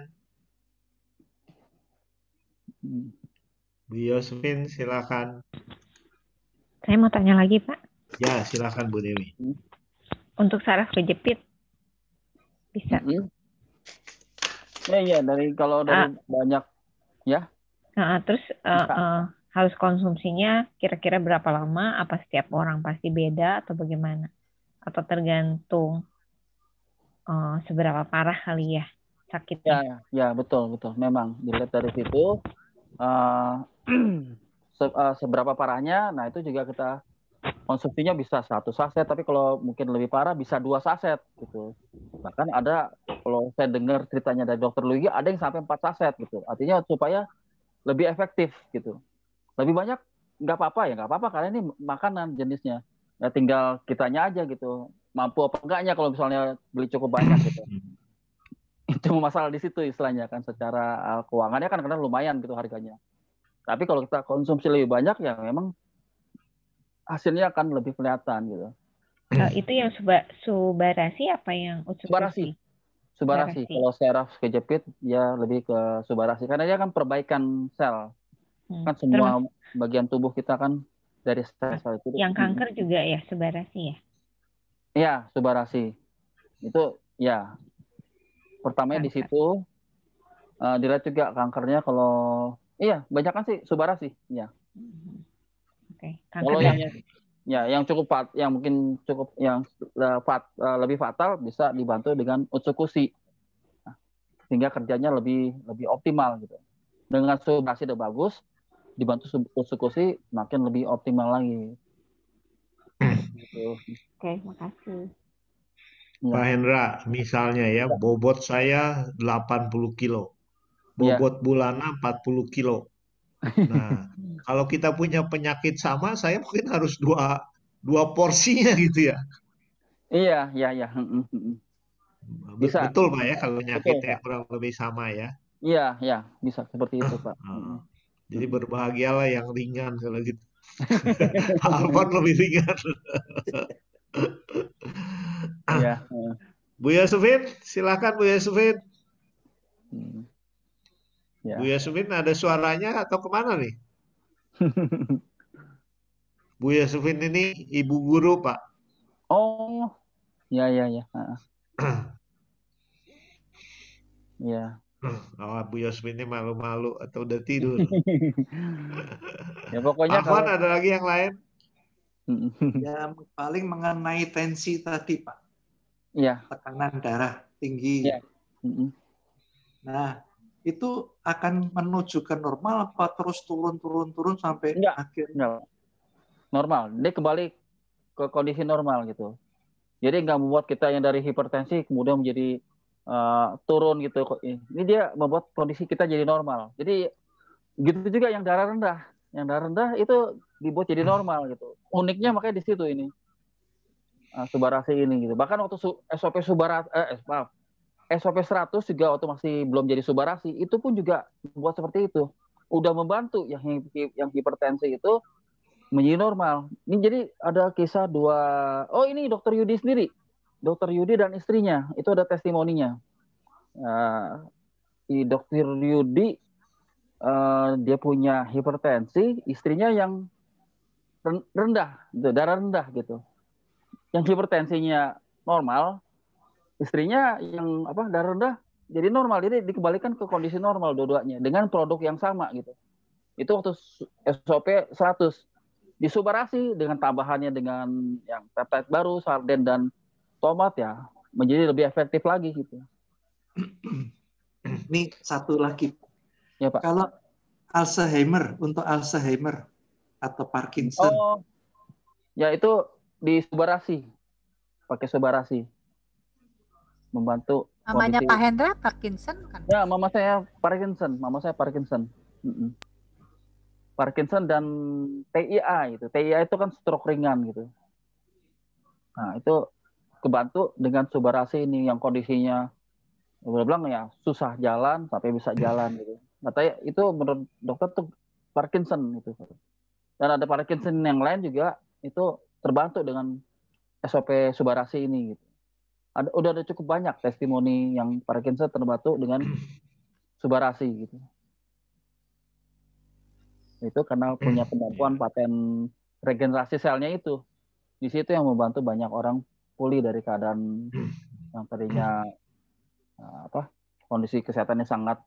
Bu Yosufin, silakan. Saya mau tanya lagi, Pak. Ya, silakan Bu Dewi. Untuk saraf kejepit, bisa. Mm Ya, ya dari kalau dari ah. banyak, ya. Nah, terus uh, uh, harus konsumsinya kira-kira berapa lama? Apa setiap orang pasti beda atau bagaimana? atau tergantung uh, seberapa parah kali ya sakitnya. Ya, ya, ya betul betul. Memang dilihat dari situ uh, se uh, seberapa parahnya. Nah itu juga kita konsumsinya bisa satu saset, tapi kalau mungkin lebih parah bisa dua saset gitu. Bahkan ada kalau saya dengar ceritanya dari dokter Luigi ada yang sampai empat saset gitu. Artinya supaya lebih efektif gitu. Lebih banyak nggak apa-apa ya nggak apa-apa karena ini makanan jenisnya ya tinggal kitanya aja gitu mampu apa enggaknya kalau misalnya beli cukup banyak gitu hmm. itu masalah di situ istilahnya kan secara eh, keuangannya kan karena lumayan gitu harganya tapi kalau kita konsumsi lebih banyak ya memang hasilnya akan lebih kelihatan gitu uh, itu yang suba, subarasi apa yang subarasi subarasi, subarasi. kalau seraf kejepit ya lebih ke subarasi karena dia kan perbaikan sel hmm. kan semua Terus. bagian tubuh kita kan dari stres itu. Yang hmm. kanker juga ya subarasi ya? Iya subarasi itu ya pertamanya kanker. di situ uh, dilihat juga kankernya kalau iya banyak kan sih subarasi ya. Hmm, oke okay. kanker. Kalau yang, ya yang cukup fat, yang mungkin cukup yang uh, fat, uh, lebih fatal bisa dibantu dengan utsukusi nah, sehingga kerjanya lebih lebih optimal gitu dengan subarasi udah bagus dibantu eksekusi makin lebih optimal lagi. gitu. Oke, okay, makasih. Iya. Pak Hendra, misalnya ya, iya. bobot saya 80 kilo. Iya. Bobot ya. bulanan 40 kilo. Nah, kalau kita punya penyakit sama, saya mungkin harus dua dua porsinya gitu ya. Iya, iya, iya. Hmm, hmm, hmm. Bisa. Betul Pak ya kalau penyakitnya kurang lebih sama ya. Iya, iya, bisa seperti itu ah, Pak. Ah, ah. Jadi hmm. berbahagialah yang ringan kalau gitu. Alphon lebih ringan. ya. Bu Yasufin, silakan Bu Yasufin. Hmm. Ya. Bu Yasufin ada suaranya atau kemana nih? Bu Yasufin ini ibu guru Pak. Oh, ya ya ya. ya. Oh, Bu ini malu-malu atau udah tidur. ya pokoknya Afwan kalau... ada lagi yang lain? ya paling mengenai tensi tadi Pak. Ya. Tekanan darah tinggi. Ya. Nah, itu akan menuju ke normal apa terus turun-turun-turun sampai enggak, akhir? Enggak. Normal. Ini kembali ke kondisi normal gitu. Jadi nggak membuat kita yang dari hipertensi kemudian menjadi Eh, turun gitu. Ini dia membuat kondisi kita jadi normal. Jadi gitu juga yang darah rendah, yang darah rendah itu dibuat jadi normal gitu. Uniknya makanya di situ ini uh, subarasi ini gitu. Bahkan waktu su SOP subarasi, eh, eh, maaf, SOP 100 juga waktu masih belum jadi subarasi itu pun juga membuat seperti itu. Udah membantu yang yang hipertensi itu menjadi normal. Ini jadi ada kisah dua, oh ini dokter Yudi sendiri Dokter Yudi dan istrinya itu ada testimoninya. Uh, si Dokter Yudi uh, dia punya hipertensi, istrinya yang rendah, gitu, darah rendah gitu. Yang hipertensinya normal, istrinya yang apa darah rendah jadi normal jadi dikembalikan ke kondisi normal dua-duanya dengan produk yang sama gitu itu waktu SOP 100 disubarasi dengan tambahannya dengan yang peptide baru sarden dan tomat ya menjadi lebih efektif lagi gitu. Ini satu lagi. Ya, Pak. Kalau Alzheimer untuk Alzheimer atau Parkinson. Oh, ya itu di subarasi. Pakai subarasi. Membantu Namanya Pak Hendra Parkinson kan? Ya, mama saya Parkinson, mama saya Parkinson. Parkinson dan TIA itu. TIA itu kan stroke ringan gitu. Nah, itu kebantu dengan subarasi ini yang kondisinya boleh bilang ya susah jalan tapi bisa hmm. jalan gitu. Katanya nah, itu menurut dokter tuh Parkinson itu. Dan ada Parkinson yang lain juga itu terbantu dengan SOP subarasi ini gitu. Ada udah ada cukup banyak testimoni yang Parkinson terbantu dengan subarasi gitu. Itu karena punya hmm, iya. kemampuan paten regenerasi selnya itu. Di situ yang membantu banyak orang pulih dari keadaan hmm. yang tadinya eh, apa kondisi kesehatannya sangat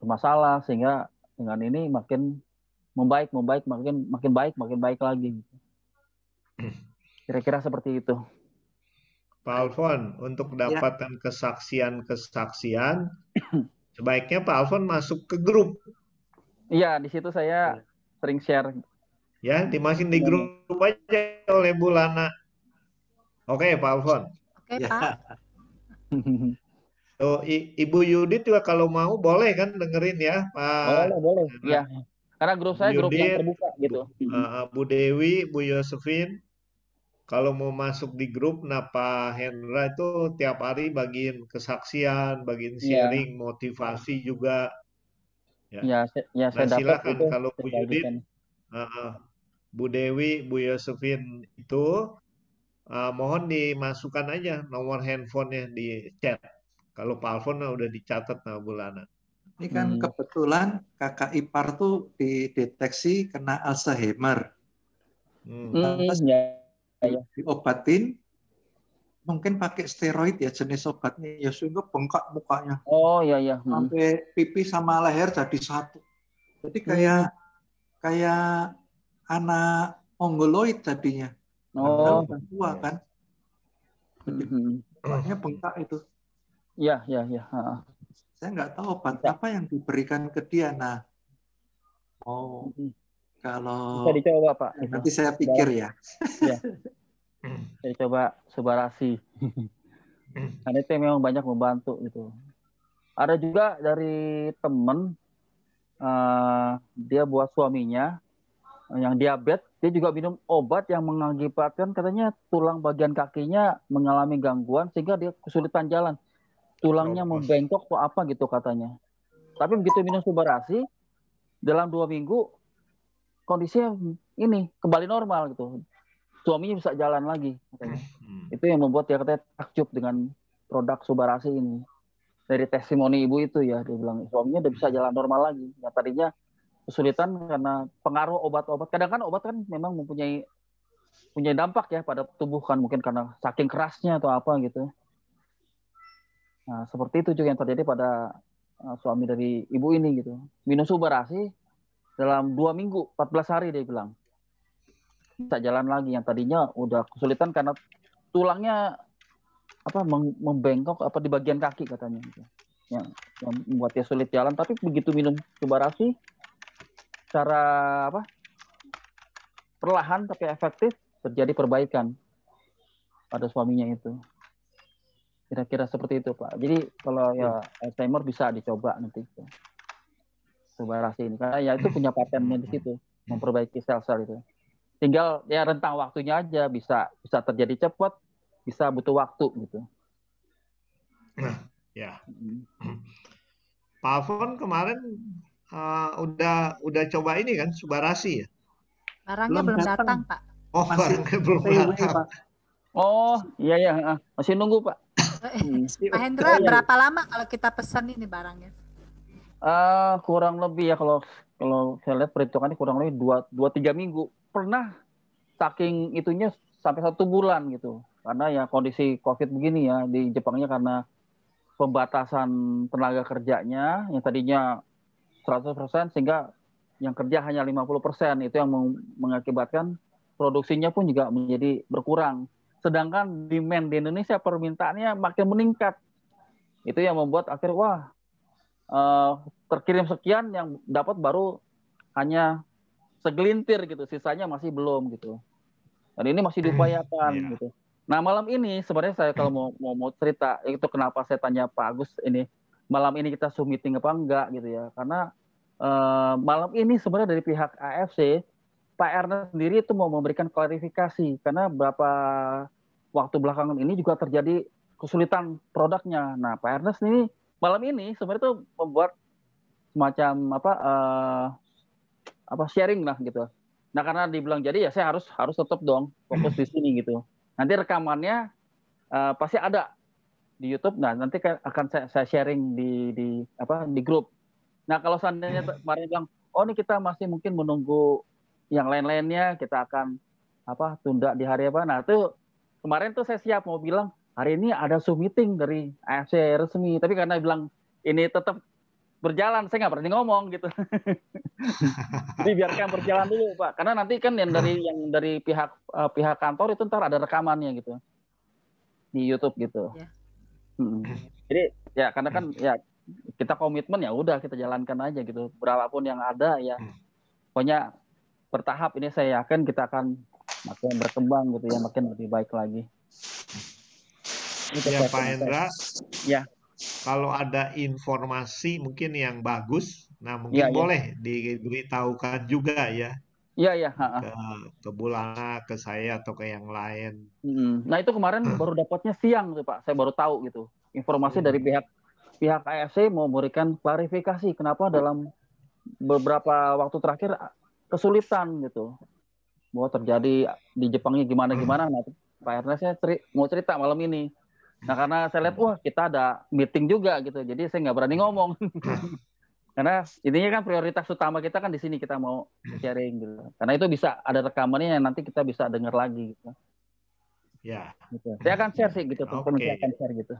bermasalah sehingga dengan ini makin membaik membaik makin makin baik makin baik lagi kira-kira seperti itu Pak Alfon untuk mendapatkan ya. kesaksian-kesaksian sebaiknya Pak Alfon masuk ke grup iya di situ saya ya. sering share ya dimasukin di iya. grup aja oleh Bu Lana Oke, Pak Alfon. Oke, ya. Pak. Ibu Yudit juga kalau mau boleh kan dengerin ya, Pak. Boleh, boleh. Iya. Karena grup saya Yudit, grup yang terbuka gitu. Bu, uh, eh, eh, Bu Dewi, Bu Yosefin, kalau mau masuk di grup, nah Pak Hendra itu tiap hari bagiin kesaksian, bagiin ya. sharing, ya. motivasi juga. Ya, ya, ya nah, saya silakan itu, kalau Bu Yudit, uh, Bu Dewi, Bu Yosefin itu uh, mohon dimasukkan aja nomor handphonenya di chat. Kalau Pak Alfon nah, udah dicatat nah Bulana. Ini kan hmm. kebetulan kakak ipar tuh dideteksi kena Alzheimer. Hmm. Hmm, ya, ya. diobatin mungkin pakai steroid ya jenis obatnya ya sungguh bengkak mukanya. Oh ya ya. Hmm. Sampai pipi sama leher jadi satu. Jadi hmm. kayak hmm. kayak anak ongoloid tadinya. Oh. tua kan. Banyak mm-hmm. bengkak itu. Iya, iya, iya. Saya nggak tahu apa, iya. apa yang diberikan ke dia. Nah, oh, mm-hmm. kalau bisa dicoba pak. Eh, nanti saya pikir ya. ya. Saya coba sebarasi hmm. Karena itu memang banyak membantu gitu. Ada juga dari temen uh, dia buat suaminya yang diabetes dia juga minum obat yang mengakibatkan katanya tulang bagian kakinya mengalami gangguan sehingga dia kesulitan jalan. Tulangnya membengkok atau apa gitu katanya. Tapi begitu minum subarasi, dalam dua minggu kondisinya ini kembali normal gitu. Suaminya bisa jalan lagi. Katanya. Hmm. Itu yang membuat dia katanya takjub dengan produk subarasi ini. Dari testimoni ibu itu ya, dia bilang suaminya udah bisa hmm. jalan normal lagi. Yang tadinya kesulitan karena pengaruh obat-obat. Kadang kan obat kan memang mempunyai punya dampak ya pada tubuh kan mungkin karena saking kerasnya atau apa gitu. Nah, seperti itu juga yang terjadi pada eh, suami dari ibu ini gitu. Minum subarasi dalam dua minggu, 14 hari dia bilang. tak jalan lagi yang tadinya udah kesulitan karena tulangnya apa membengkok apa di bagian kaki katanya gitu. Yang, yang membuat dia sulit jalan tapi begitu minum subarasi secara apa perlahan tapi efektif terjadi perbaikan pada suaminya itu kira-kira seperti itu pak jadi kalau ya iya. Alzheimer bisa dicoba nanti itu subarasi ini karena ya itu punya patennya di situ hmm. memperbaiki sel-sel itu tinggal ya rentang waktunya aja bisa bisa terjadi cepat bisa butuh waktu gitu nah ya hmm. Pak Afon kemarin uh, udah udah coba ini kan Subarasi ya? Barangnya belum, belum datang, datang Pak. Oh, masih, barangnya belum datang. Ini, Pak. Oh, iya ya, masih nunggu Pak. Eh, hmm. Pak Hendra, iya, iya. berapa lama kalau kita pesan ini barangnya? Uh, kurang lebih ya kalau kalau saya lihat perhitungannya kurang lebih dua dua tiga minggu. Pernah saking itunya sampai satu bulan gitu. Karena ya kondisi COVID begini ya di Jepangnya karena pembatasan tenaga kerjanya yang tadinya 100% sehingga yang kerja hanya 50% itu yang mengakibatkan produksinya pun juga menjadi berkurang. Sedangkan demand di Indonesia permintaannya makin meningkat. Itu yang membuat akhir wah eh, terkirim sekian yang dapat baru hanya segelintir gitu, sisanya masih belum gitu. Dan ini masih hmm, diupayakan iya. gitu. Nah malam ini sebenarnya saya kalau mau, mau cerita itu kenapa saya tanya Pak Agus ini malam ini kita zoom meeting apa enggak gitu ya karena uh, malam ini sebenarnya dari pihak AFC Pak Ernest sendiri itu mau memberikan klarifikasi karena berapa waktu belakangan ini juga terjadi kesulitan produknya. Nah Pak Ernest ini malam ini sebenarnya itu membuat semacam apa uh, apa sharing lah gitu. Nah karena dibilang jadi ya saya harus harus tetap dong fokus di sini gitu. Nanti rekamannya uh, pasti ada di YouTube nah nanti akan saya, sharing di di apa di grup nah kalau seandainya hmm. kemarin bilang oh ini kita masih mungkin menunggu yang lain-lainnya kita akan apa tunda di hari apa nah itu kemarin tuh saya siap mau bilang hari ini ada Zoom meeting dari AFC resmi tapi karena bilang ini tetap berjalan saya nggak pernah ngomong gitu jadi biarkan berjalan dulu pak karena nanti kan yang dari yang dari pihak uh, pihak kantor itu ntar ada rekamannya gitu di YouTube gitu Yeah. Hmm. Jadi ya karena kan ya kita komitmen ya udah kita jalankan aja gitu. Berapapun yang ada ya mm. pokoknya bertahap ini saya yakin kita akan makin berkembang gitu ya, makin lebih baik lagi. Ini ya Pak Hendra. Ya. Kalau ada informasi mungkin yang bagus, nah mungkin ya, ya. boleh ya. diberitahukan juga ya Iya iya. Ke, ke Bulana, ke saya atau ke yang lain. Nah itu kemarin baru dapatnya siang tuh Pak. Saya baru tahu gitu informasi hmm. dari pihak pihak AFC mau memberikan klarifikasi kenapa dalam beberapa waktu terakhir kesulitan gitu. Bahwa terjadi di Jepangnya gimana gimana. Nah, Pak Ernest saya mau cerita malam ini. Nah karena saya lihat wah kita ada meeting juga gitu, jadi saya nggak berani ngomong karena intinya kan prioritas utama kita kan di sini kita mau sharing gitu karena itu bisa ada rekamannya yang nanti kita bisa dengar lagi gitu ya gitu. saya akan share sih gitu okay. teman saya akan share gitu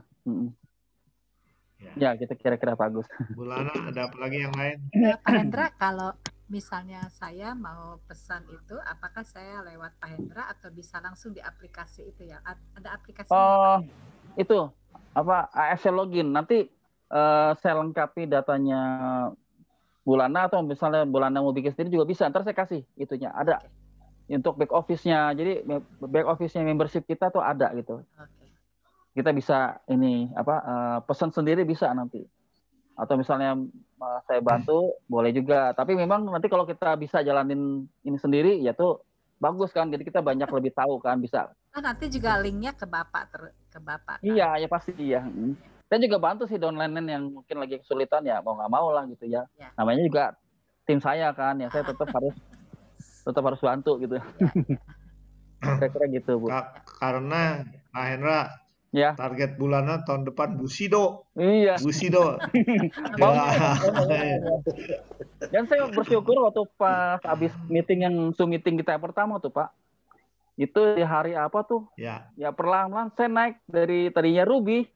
ya. ya kita gitu kira-kira bagus Bulana ada apa lagi yang lain eh, Pak Hendra kalau misalnya saya mau pesan itu apakah saya lewat Pak Hendra atau bisa langsung di aplikasi itu ya ada aplikasi oh itu apa AFC login nanti uh, saya lengkapi datanya Bulana atau misalnya Bulana mau bikin sendiri juga bisa. Ntar saya kasih itunya. Ada okay. untuk back office-nya. Jadi back office-nya membership kita tuh ada gitu. Okay. Kita bisa ini apa uh, pesan sendiri bisa nanti. Atau misalnya uh, saya bantu boleh juga. Tapi memang nanti kalau kita bisa jalanin ini sendiri ya tuh bagus kan jadi kita banyak lebih tahu kan bisa Nah, nanti juga linknya ke bapak ter ke bapak kan? iya ya pasti iya hmm kita juga bantu sih downline yang mungkin lagi kesulitan ya mau nggak mau lah gitu ya. ya. Namanya juga tim saya kan ya saya tetap harus tetap harus bantu gitu. ya. ya. kira gitu bu. karena Pak Hendra ya. target bulannya tahun depan Busido. Iya. Busido. ya. Dan saya bersyukur waktu pas habis meeting yang Zoom meeting kita yang pertama tuh Pak. Itu di hari apa tuh? Ya. Ya perlahan-lahan saya naik dari tadinya Ruby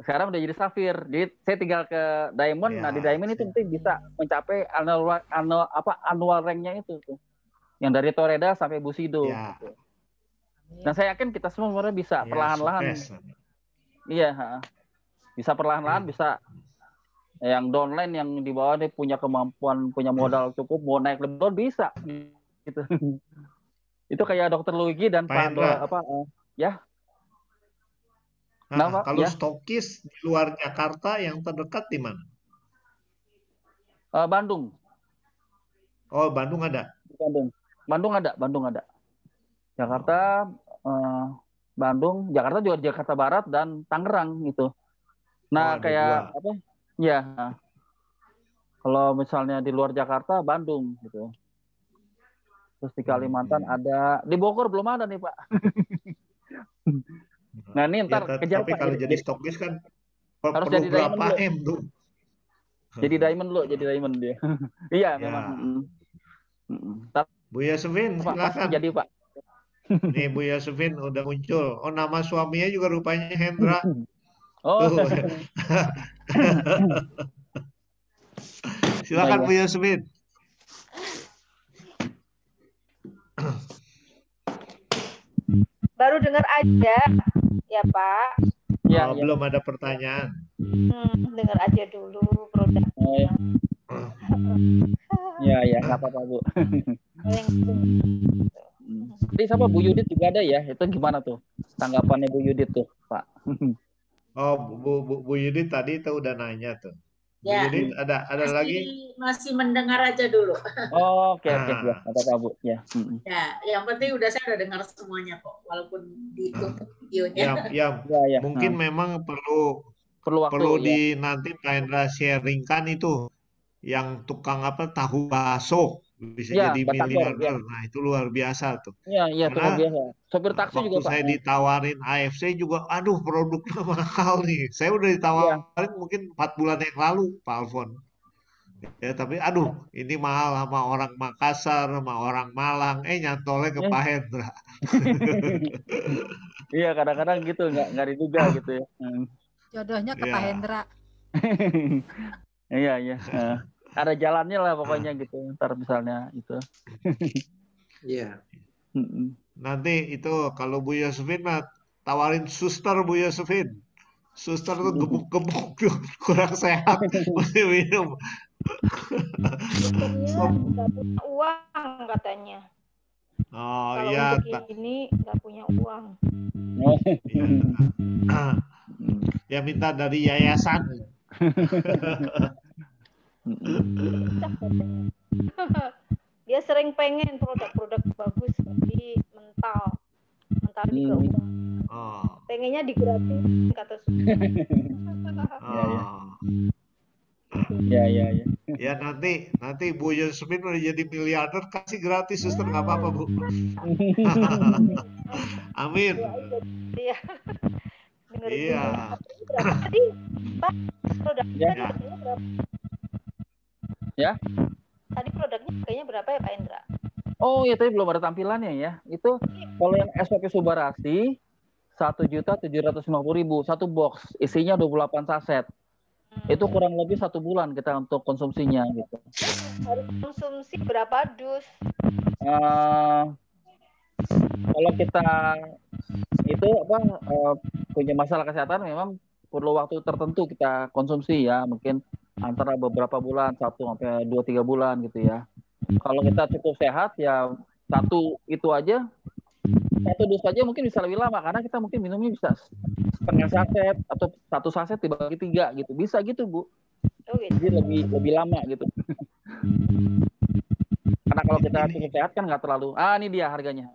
sekarang udah jadi Safir. Jadi saya tinggal ke Diamond. Ya, nah di Diamond itu penting bisa mencapai annual, annual apa annual ranknya itu tuh. Yang dari Toreda sampai Busido. Ya. Gitu. Dan saya yakin kita semua sebenarnya bisa ya, perlahan-lahan. Iya, bisa perlahan-lahan ya. bisa yang downline yang di bawah dia punya kemampuan punya modal hmm. cukup mau naik lebih down bisa gitu. itu kayak dokter Luigi dan Pak, apa eh, ya Nah, Nama, kalau ya. stokis di luar Jakarta yang terdekat di mana? Uh, Bandung. Oh, Bandung ada. Bandung. Bandung ada, Bandung ada. Jakarta, uh, Bandung, Jakarta juga Jakarta Barat dan Tangerang gitu. Nah, oh, kayak dua. apa? Ya. Kalau misalnya di luar Jakarta, Bandung gitu. Terus di Kalimantan hmm. hmm. ada, di Bogor belum ada nih, Pak. Hmm. Nah ini ya, ntar ya, kejar tapi kalau jadi, stokis kan harus jadi berapa M Jadi diamond lo, jadi diamond dia. iya ya. memang. Mm-hmm. Hmm. Bu Yasmin, silakan. Jadi Pak. Nih Bu Yasmin udah muncul. Oh nama suaminya juga rupanya Hendra. oh. silakan iya, iya. Bu Yasmin. Baru dengar aja, ya Pak. Ya, oh, ya. belum ada pertanyaan. Hmm, dengar aja dulu produknya. Oh, ya. ya, ya, nggak apa-apa Bu. Tadi siapa Bu Yudit juga ada ya, itu gimana tuh tanggapannya Bu Yudit tuh Pak? oh, Bu, Bu, Bu Yudit tadi itu udah nanya tuh. Ya. Jadi ada ada masih, lagi? Masih mendengar aja dulu. Oh, oke okay, oke okay, ah. ya, Ya. yang penting udah saya udah dengar semuanya kok, walaupun di ah. videonya. Ya, ya, ya, ya. mungkin ah. memang perlu perlu waktu, perlu ya. di ya. nanti Pak Hendra sharingkan itu yang tukang apa tahu bakso bisa ya, jadi miliarder. Ya. Nah, itu luar biasa tuh. Ya, iya, iya, luar biasa. Sopir taksi waktu juga saya ya. ditawarin AFC juga aduh produknya mahal nih. Saya udah iya. ditawarin ya. mungkin empat bulan yang lalu, Pak Alfon. Ya, tapi aduh, ya. ini mahal sama orang Makassar, sama orang Malang, eh nyantolnya ke Pak Hendra. iya, kadang-kadang gitu nggak nggak diduga gitu ya. Hmm. Jodohnya ke ya. Pak Hendra. iya, iya. Eh ada jalannya lah hmm. pokoknya gitu ntar misalnya itu. Iya. yeah. Nanti itu kalau Bu Yosefin mah tawarin suster Bu Yosefin. Suster tuh gemuk-gemuk kurang sehat masih minum. Iya, uang katanya. Oh iya. ini nggak punya uang. ya minta dari yayasan dia sering pengen produk-produk bagus tapi mental mental juga oh. pengennya digratis kata ya, ya. oh. ya ya ya ya nanti nanti Bu Yasmin udah jadi miliarder kasih gratis suster nggak apa-apa Bu amin ya, iya iya tadi pak produk Iya. Ya. Tadi produknya kayaknya berapa ya Pak Indra? Oh ya tadi belum ada tampilannya ya. Itu kalau yang SOP Subarasi satu juta tujuh ratus lima puluh ribu satu box isinya dua puluh delapan saset hmm. itu kurang lebih satu bulan kita untuk konsumsinya gitu harus konsumsi berapa dus uh, kalau kita itu apa uh, punya masalah kesehatan memang perlu waktu tertentu kita konsumsi ya, mungkin antara beberapa bulan, satu sampai dua tiga bulan gitu ya. Kalau kita cukup sehat ya satu itu aja, satu dus aja mungkin bisa lebih lama karena kita mungkin minumnya bisa setengah saset atau satu saset dibagi tiga gitu, bisa gitu bu. Jadi lebih lebih lama gitu. karena kalau kita cukup sehat kan nggak terlalu. Ah ini dia harganya.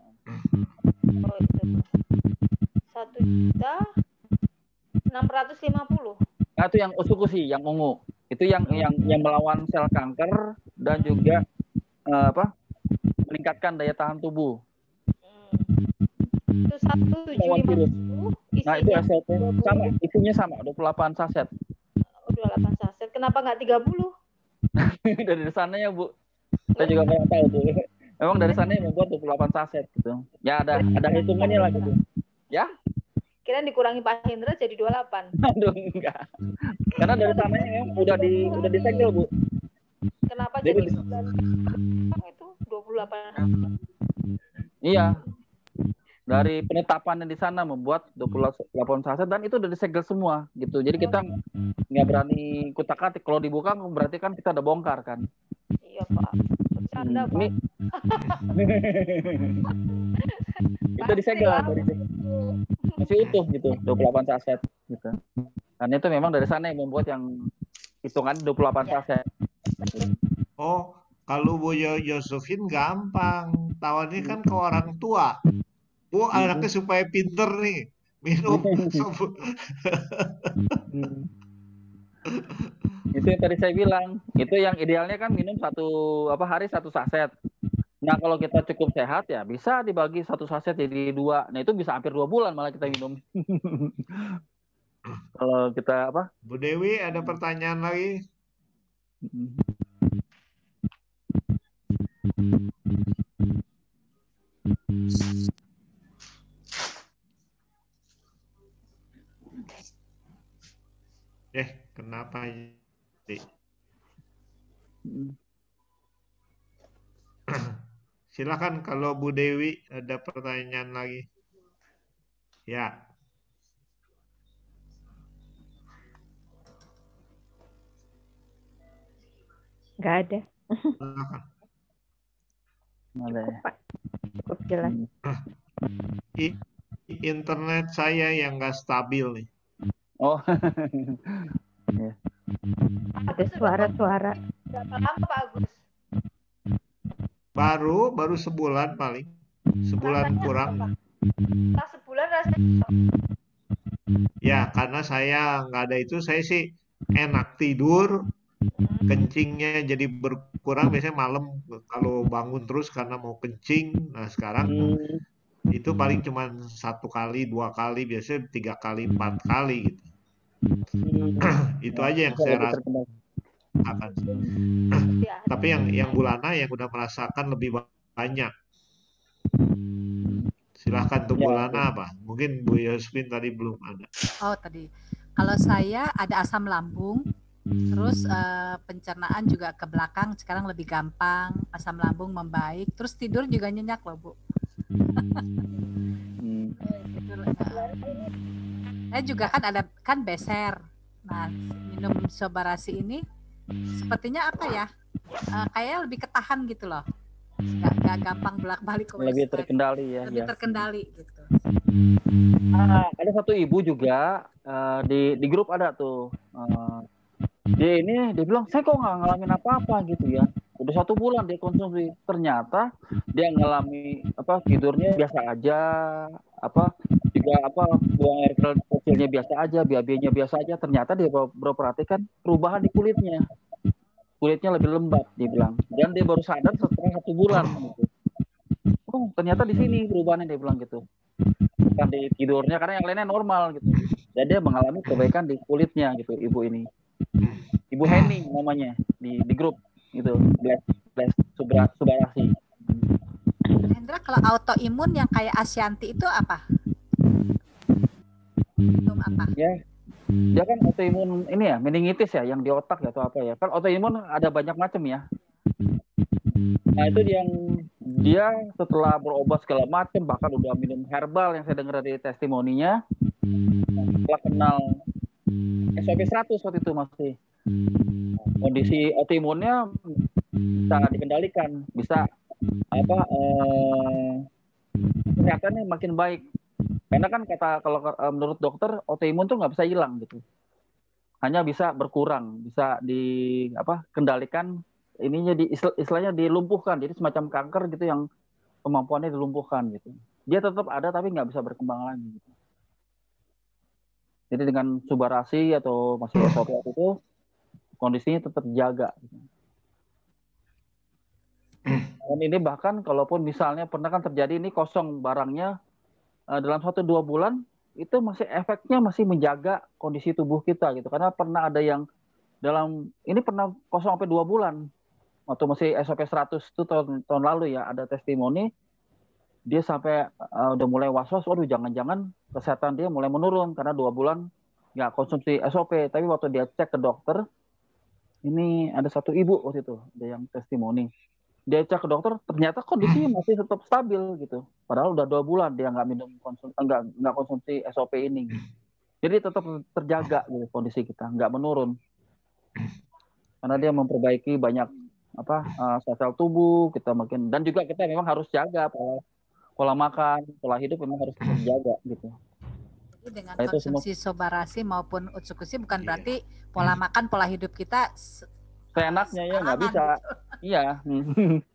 Satu juta 650. Nah, itu yang sih yang ungu. Itu yang yang yang melawan sel kanker dan juga uh, apa? meningkatkan daya tahan tubuh. Hmm. Itu satu melawan Nah, itu SLT sama, isinya sama 28 saset. 28 saset. Kenapa nggak 30? dari sananya, Bu. Saya nah. juga kurang tahu tuh. Emang dari sana yang membuat 28 saset gitu. Ya ada ada hitungannya lagi gitu. Ya? kira dikurangi Pak Hendra jadi 28. Aduh enggak. Karena dari sananya ya, udah di udah disegel, Bu. Kenapa jadi itu 28 Iya. Dari penetapan yang di sana membuat 28 saset dan itu udah disegel semua gitu. Jadi kita nggak berani kutak-atik. Kalau dibuka berarti kan kita udah bongkar kan. Iya, Pak. Canda, hmm, Pak. Ini... itu disegel masih utuh gitu 28 saset gitu dan itu memang dari sana yang membuat yang hitungan 28 ya. saset oh kalau Bu Yosefin gampang tawannya kan ke orang tua Bu iya. anaknya supaya pinter nih minum hmm itu yang tadi saya bilang itu yang idealnya kan minum satu apa hari satu saset nah kalau kita cukup sehat ya bisa dibagi satu saset jadi dua nah itu bisa hampir dua bulan malah kita minum kalau kita apa Bu Dewi ada pertanyaan lagi mm-hmm. Kenapa sih? Hmm. Silakan kalau Bu Dewi ada pertanyaan lagi. Ya. Enggak ada. Silakan. Cukup, Pak. Cukup jelas. Hmm. Ah. Internet saya yang nggak stabil nih. Oh. ya. Ada suara-suara. Berapa lama Pak Baru baru sebulan paling. Sebulan rasanya kurang. Setelah sebulan rasanya. Ya, karena saya nggak ada itu, saya sih enak tidur, kencingnya jadi berkurang biasanya malam kalau bangun terus karena mau kencing. Nah sekarang hmm. itu paling cuma satu kali, dua kali, biasanya tiga kali, empat kali gitu. Hmm. itu aja yang saya rasa akan ya. tapi yang yang Bulana yang udah merasakan lebih banyak silahkan tuh ya, Bulana apa mungkin Bu Yosmin tadi belum ada oh tadi kalau saya ada asam lambung terus uh, pencernaan juga ke belakang sekarang lebih gampang asam lambung membaik terus tidur juga nyenyak loh Bu hmm. Eh, saya hmm. juga kan ada kan beser nah hmm. minum sobarasi ini sepertinya apa ya uh, eh, kayak lebih ketahan gitu loh nggak, hmm. nggak gampang belak balik lebih terkendali ya lebih ya. terkendali gitu uh, ada satu ibu juga uh, di di grup ada tuh uh, dia ini dia bilang saya kok nggak ngalamin apa-apa gitu ya udah satu bulan dia konsumsi ternyata dia ngalami apa tidurnya biasa aja apa juga apa buang air hasilnya biasa aja, BAB-nya biasa aja. Ternyata dia beroperasi kan perubahan di kulitnya. Kulitnya lebih lembab, dia bilang. Dan dia baru sadar setelah satu bulan. Gitu. Oh, ternyata di sini perubahannya dia bilang gitu. Bukan di tidurnya, karena yang lainnya normal gitu. jadi dia mengalami kebaikan di kulitnya gitu, ibu ini. Ibu Henny namanya di, di grup gitu, Bless, Bless Subarasi. Hendra, kalau autoimun yang kayak Asyanti itu apa? Minum apa? Ya, dia ya kan autoimun ini ya, meningitis ya, yang di otak ya atau apa ya. Kan autoimun ada banyak macam ya. Nah itu yang dia setelah berobat segala macam, bahkan udah minum herbal yang saya dengar dari testimoninya, setelah kenal SOP 100 waktu itu masih kondisi autoimunnya sangat dikendalikan, bisa apa eh, kesehatannya makin baik karena hmm. kan kata kalau eh, menurut dokter autoimun tuh nggak bisa hilang gitu. Hanya bisa berkurang, bisa di apa kendalikan ininya di istilahnya dilumpuhkan. Jadi semacam kanker gitu yang kemampuannya dilumpuhkan gitu. Dia tetap ada tapi nggak bisa berkembang lagi. Gitu. Jadi dengan subarasi atau masuk waktu itu kondisinya tetap jaga. Gitu. Dan ini bahkan kalaupun misalnya pernah kan terjadi ini kosong barangnya Eh, dalam satu dua bulan itu masih efeknya masih menjaga kondisi tubuh kita gitu karena pernah ada yang dalam ini pernah kosong sampai dua bulan waktu masih SOP 100 itu tahun, tahun lalu ya ada testimoni dia sampai uh, udah mulai was-was waduh jangan-jangan kesehatan dia mulai menurun karena dua bulan nggak konsumsi SOP tapi waktu dia cek ke dokter ini ada satu ibu waktu itu ada yang testimoni dia cek ke dokter ternyata kondisinya hmm. masih tetap stabil gitu padahal udah dua bulan dia nggak minum konsumsi nggak nggak konsumsi SOP ini hmm. jadi tetap terjaga gitu kondisi kita nggak menurun karena dia memperbaiki banyak apa uh, sel-sel tubuh kita makin dan juga kita memang harus jaga pola, pola makan pola hidup memang harus terjaga gitu dengan nah, konsumsi semua... sobarasi maupun utsukusi bukan iya. berarti pola makan pola hidup kita seenaknya ya nggak bisa gitu iya